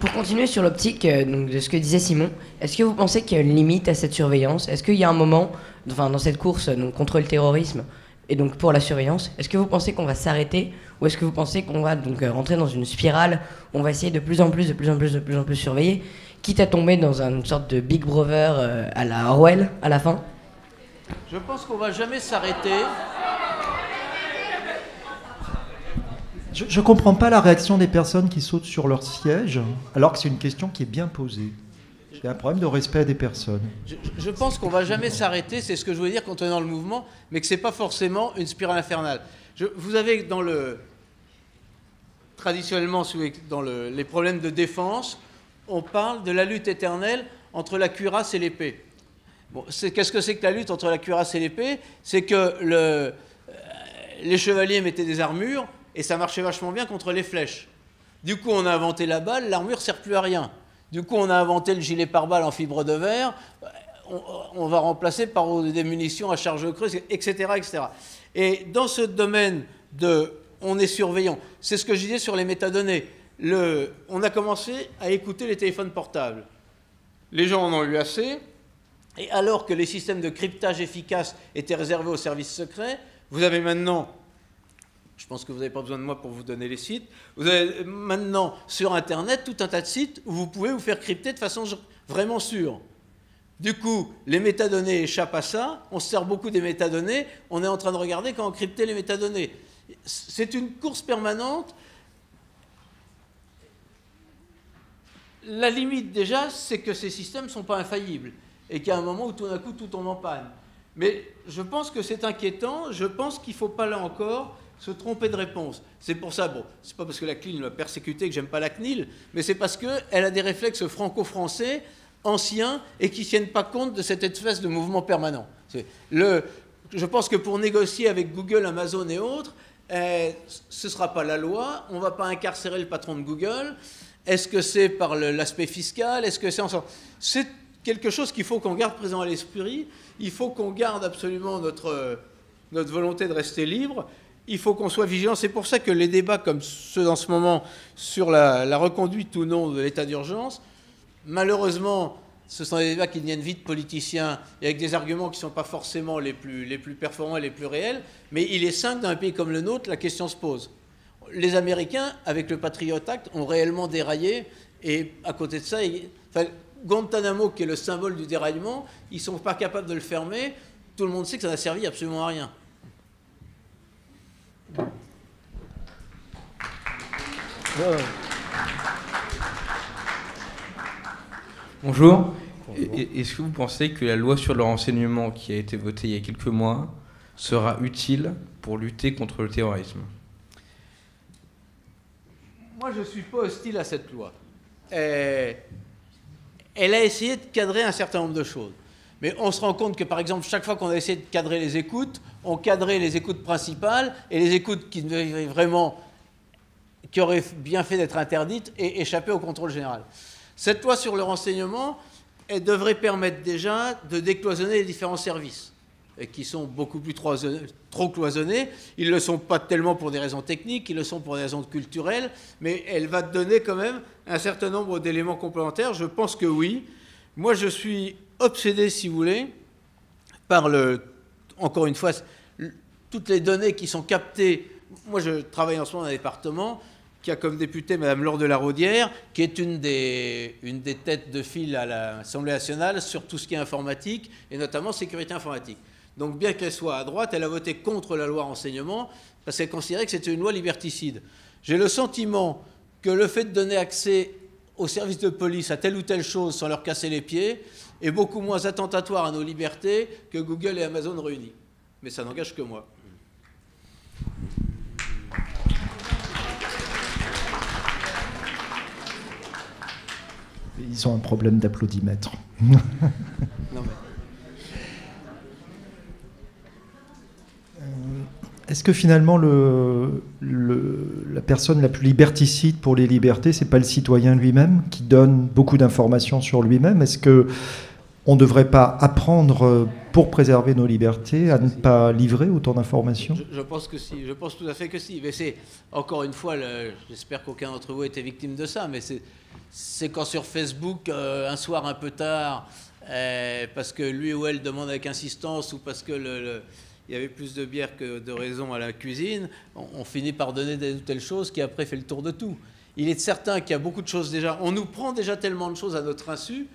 [SPEAKER 2] pour continuer sur l'optique euh, de ce que disait Simon, est-ce que vous pensez qu'il y a une limite à cette surveillance Est-ce qu'il y a un moment, enfin, dans cette course contre le terrorisme et donc pour la surveillance, est-ce que vous pensez qu'on va s'arrêter ou est-ce que vous pensez qu'on va donc euh, rentrer dans une spirale où on va essayer de plus en plus, de plus en plus, de plus en plus surveiller, quitte à tomber dans une sorte de
[SPEAKER 1] Big Brother euh, à la Orwell à la fin
[SPEAKER 2] Je pense qu'on va jamais s'arrêter.
[SPEAKER 1] Je ne comprends pas la réaction des personnes qui sautent sur leur siège, alors que c'est une question qui est bien posée. C'est un problème de respect des personnes.
[SPEAKER 2] Je, pense qu'on ne va jamais s'arrêter, c'est ce que je voulais dire quand on est dans le mouvement, mais que ce n'est pas forcément une spirale infernale. vous avez dans le. Traditionnellement, dans les problèmes de défense, on parle de la lutte éternelle entre la cuirasse et l'épée. Bon, Qu'est-ce que c'est que la lutte entre la cuirasse et l'épée C'est que le, euh, les chevaliers mettaient des armures, et ça marchait vachement bien contre les flèches. Du coup, on a inventé la balle, l'armure sert plus à rien. Du coup, on a inventé le gilet pare-balles en fibre de verre, on, va remplacer par des munitions à charge creuse, etc., etc. Et dans ce domaine de on est surveillant, c'est ce que je disais sur les métadonnées. Le, on a commencé à écouter les téléphones portables. Les gens en ont eu assez, et alors que les systèmes de cryptage efficaces étaient réservés aux services secrets, vous avez maintenant je pense que vous n'avez pas besoin de moi pour vous donner les sites. Vous avez maintenant sur Internet tout un tas de sites où vous pouvez vous faire crypter de façon vraiment sûre. Du coup, les métadonnées échappent à ça. On se sert beaucoup des métadonnées. On est en train de regarder comment crypter les métadonnées. C'est une course permanente. La limite déjà, c'est que ces systèmes ne sont pas infaillibles et qu'il y a un moment où tout d'un coup tout tombe en panne. Mais je pense que c'est inquiétant. Je pense qu'il ne faut pas là encore se tromper de réponse. C'est pour ça, bon, c'est pas parce que la CNIL m'a persécuté que j'aime pas la CNIL, mais c'est parce qu'elle a des réflexes franco-français anciens et qui ne tiennent pas compte de cette espèce de mouvement permanent. Le, je pense que pour négocier avec Google, Amazon et autres, eh, ce ne sera pas la loi, on ne va pas incarcérer le patron de Google. Est-ce que c'est par l'aspect fiscal Est-ce que c'est en C'est quelque chose qu'il faut qu'on garde présent à l'esprit. Il faut qu'on garde absolument notre, euh, notre volonté de rester libre il faut qu'on soit vigilant. C'est pour ça que les débats comme ceux en ce moment sur la, reconduite ou non de l'état d'urgence, malheureusement, ce sont des débats qui viennent vite politiciens et avec des arguments qui ne sont pas forcément les plus, performants et les plus réels. Mais il est simple, dans un pays comme le nôtre, la question se pose. Les Américains, avec le Patriot Act, ont réellement déraillé. Et à côté de ça, Guantanamo, qui est le symbole du déraillement, ils ne sont pas capables de le fermer. Tout le monde sait que ça n'a servi absolument à rien. Bonjour. Est-ce que vous pensez que la loi sur le renseignement qui a été votée il y a quelques mois sera utile pour lutter contre le terrorisme Moi, je ne suis pas hostile à cette loi. Euh, elle a essayé de cadrer un certain nombre de choses. Mais on se rend compte que, par exemple, chaque fois qu'on a essayé de cadrer les écoutes, on cadrait les écoutes principales et les écoutes qui auraient vraiment qui auraient bien fait d'être interdites et échappées au contrôle général. Cette loi sur le renseignement, elle devrait permettre déjà de décloisonner les différents services, et qui sont beaucoup plus trop cloisonnés. Ils ne le sont pas tellement pour des raisons techniques, ils le sont pour des raisons culturelles, mais elle va donner quand même un certain nombre d'éléments complémentaires. Je pense que oui. Moi, je suis obsédé, si vous voulez, par le, encore une fois, toutes les données qui sont captées. Moi, je travaille en ce moment dans un département qui a comme député Mme Laure de la Rodière, qui est une des, une des têtes de file à l'Assemblée nationale sur tout ce qui est informatique, et notamment sécurité informatique. Donc bien qu'elle soit à droite, elle a voté contre la loi renseignement parce qu'elle considérait que c'était une loi liberticide. J'ai le sentiment que le fait de donner accès aux services de police à telle ou telle chose sans leur casser les pieds, est beaucoup moins attentatoire à nos libertés que Google et Amazon réunis. Mais ça n'engage que moi.
[SPEAKER 1] Ils ont un problème d'applaudimètre. <laughs> Euh, est-ce que finalement le, le, la personne la plus liberticide pour les libertés, c'est pas le citoyen lui-même qui donne beaucoup d'informations sur lui-même Est-ce que on ne devrait pas apprendre euh, pour préserver nos libertés à ne pas livrer autant d'informations
[SPEAKER 2] je, pense que si, je pense tout à fait que si. Mais c'est, encore une fois, j'espère qu'aucun d'entre vous était victime de ça, mais c'est quand sur Facebook, euh, un soir un peu tard, euh, parce que lui ou elle demande avec insistance ou parce que il y avait plus de bière que de raison à la cuisine, on, finit par donner des telles choses qui après fait le tour de tout. Il est certain qu'il y a beaucoup de choses déjà. On nous prend déjà tellement de choses à notre insu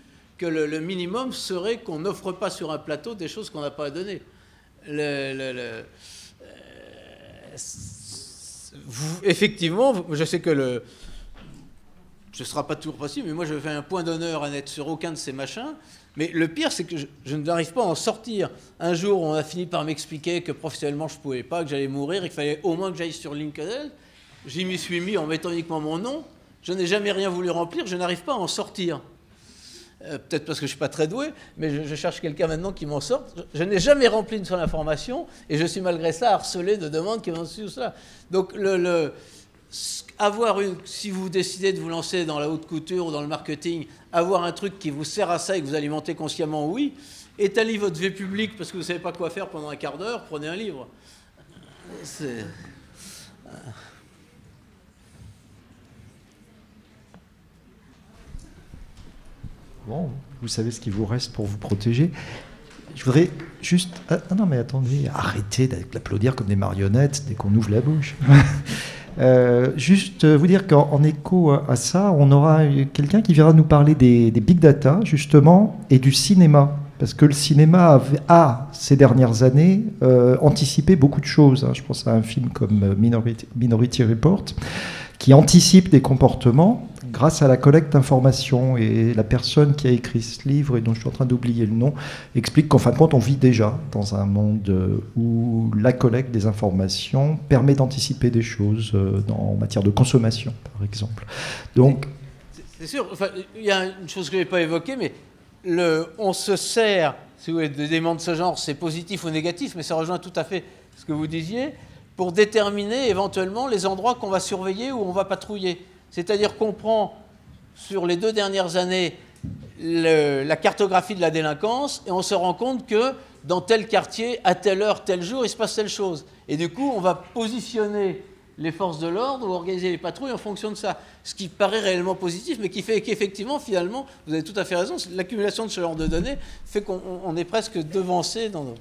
[SPEAKER 2] que le, minimum serait qu'on n'offre pas sur un plateau des choses qu'on n'a pas à donner. Euh, effectivement, je sais que le, ce ne sera pas toujours possible, mais moi je fais un point d'honneur à n'être sur aucun de ces machins. Mais le pire, c'est que je, n'arrive pas à en sortir. Un jour, on a fini par m'expliquer que professionnellement, je ne pouvais pas, que j'allais mourir, et qu'il fallait au moins que j'aille sur LinkedIn. J'y m'y suis mis en mettant uniquement mon nom. Je n'ai jamais rien voulu remplir, je n'arrive pas à en sortir. Euh, peut-être parce que je ne suis pas très doué, mais je, cherche quelqu'un maintenant qui m'en sorte. Je, n'ai jamais rempli une seule information et je suis malgré ça harcelé de demandes qui vont sur cela. Donc, le, avoir une, si vous décidez de vous lancer dans la haute couture ou dans le marketing, avoir un truc qui vous sert à ça et que vous alimentez consciemment, oui. Étalez votre vie publique parce que vous ne savez pas quoi faire pendant un quart d'heure, prenez un livre. C'est.
[SPEAKER 1] Bon, vous savez ce qu'il vous reste pour vous protéger. Je voudrais juste. Ah, ah non, mais attendez, arrêtez d'applaudir comme des marionnettes dès qu'on ouvre la bouche. <laughs> Euh, juste euh, vous dire qu'en écho à ça, on aura quelqu'un qui viendra nous parler des, big data, justement, et du cinéma. Parce que le cinéma a, ces dernières années, euh, anticipé beaucoup de choses. Hein. Je pense à un film comme Minority Report, qui anticipe des comportements grâce à la collecte d'informations. Et la personne qui a écrit ce livre, et dont je suis en train d'oublier le nom, explique qu'en fin de compte, on vit déjà dans un monde euh, où la collecte des informations permet d'anticiper des choses euh, en matière de consommation, par exemple. Donc.
[SPEAKER 2] C'est sûr, il y a une chose que je n'ai pas évoquée, mais le, on se sert, si vous voulez, d'éléments de ce genre, c'est positif ou négatif, mais ça rejoint tout à fait ce que vous disiez pour déterminer éventuellement les endroits qu'on va surveiller ou on va patrouiller. C'est-à-dire qu'on prend sur les deux dernières années la cartographie de la délinquance et on se rend compte que dans tel quartier, à telle heure, tel jour, il se passe telle chose. Et du coup, on va positionner les forces de l'ordre ou organiser les patrouilles en fonction de ça. Ce qui paraît réellement positif, mais qui fait qu'effectivement, finalement, vous avez tout à fait raison, l'accumulation de ce genre de données fait qu'on est presque devancé dans nos...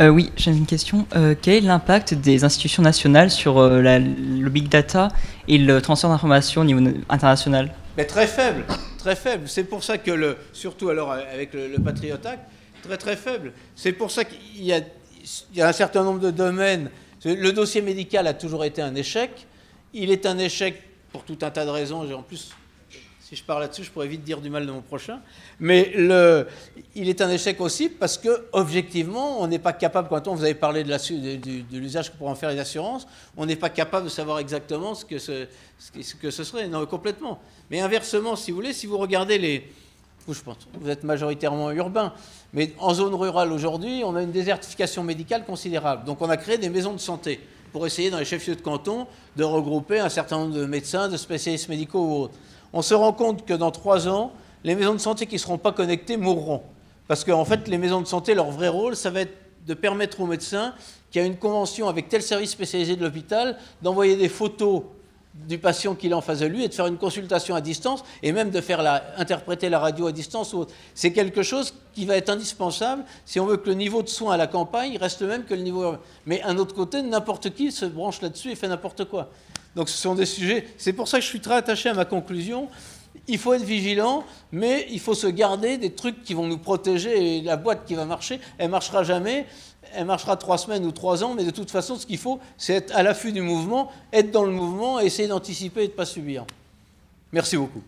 [SPEAKER 1] Euh, oui, j'ai une question. Euh, quel est l'impact des institutions nationales sur euh, le big data et le transfert d'informations au niveau international
[SPEAKER 2] Très faible, très faible. C'est pour ça que, le, surtout alors avec le, Patriot Act, très très faible. C'est pour ça qu'il y, y, a un certain nombre de domaines. Le dossier médical a toujours été un échec. Il est un échec pour tout un tas de raisons. En plus, si je parle là-dessus, je pourrais vite dire du mal de mon prochain. Mais le, il est un échec aussi parce que, objectivement, on n'est pas capable, quand on vous avez parlé de, l'usage que pourraient en faire les assurances, on n'est pas capable de savoir exactement ce que ce, que ce serait. Non, complètement. Mais inversement, si vous voulez, si vous regardez les, je pense, vous êtes majoritairement urbain. Mais en zone rurale aujourd'hui, on a une désertification médicale considérable. Donc on a créé des maisons de santé pour essayer dans les chefs-lieux de canton de regrouper un certain nombre de médecins, de spécialistes médicaux ou autres on se rend compte que dans trois ans, les maisons de santé qui ne seront pas connectées mourront. Parce qu'en en fait, les maisons de santé, leur vrai rôle, ça va être de permettre aux médecins qui a une convention avec tel service spécialisé de l'hôpital d'envoyer des photos du patient qu'il est en face de lui et de faire une consultation à distance et même de faire interpréter la radio à distance C'est quelque chose qui va être indispensable si on veut que le niveau de soins à la campagne reste le même que le niveau Mais un autre côté, n'importe qui se branche là-dessus et fait n'importe quoi. Donc ce sont des sujets. C'est pour ça que je suis très attaché à ma conclusion. Il faut être vigilant, mais il faut se garder des trucs qui vont nous protéger. Et la boîte qui va marcher, elle marchera jamais. Elle marchera trois semaines ou trois ans, mais de toute façon, ce qu'il faut, c'est être à l'affût du mouvement, être dans le mouvement, essayer d'anticiper et de ne pas subir. Merci beaucoup.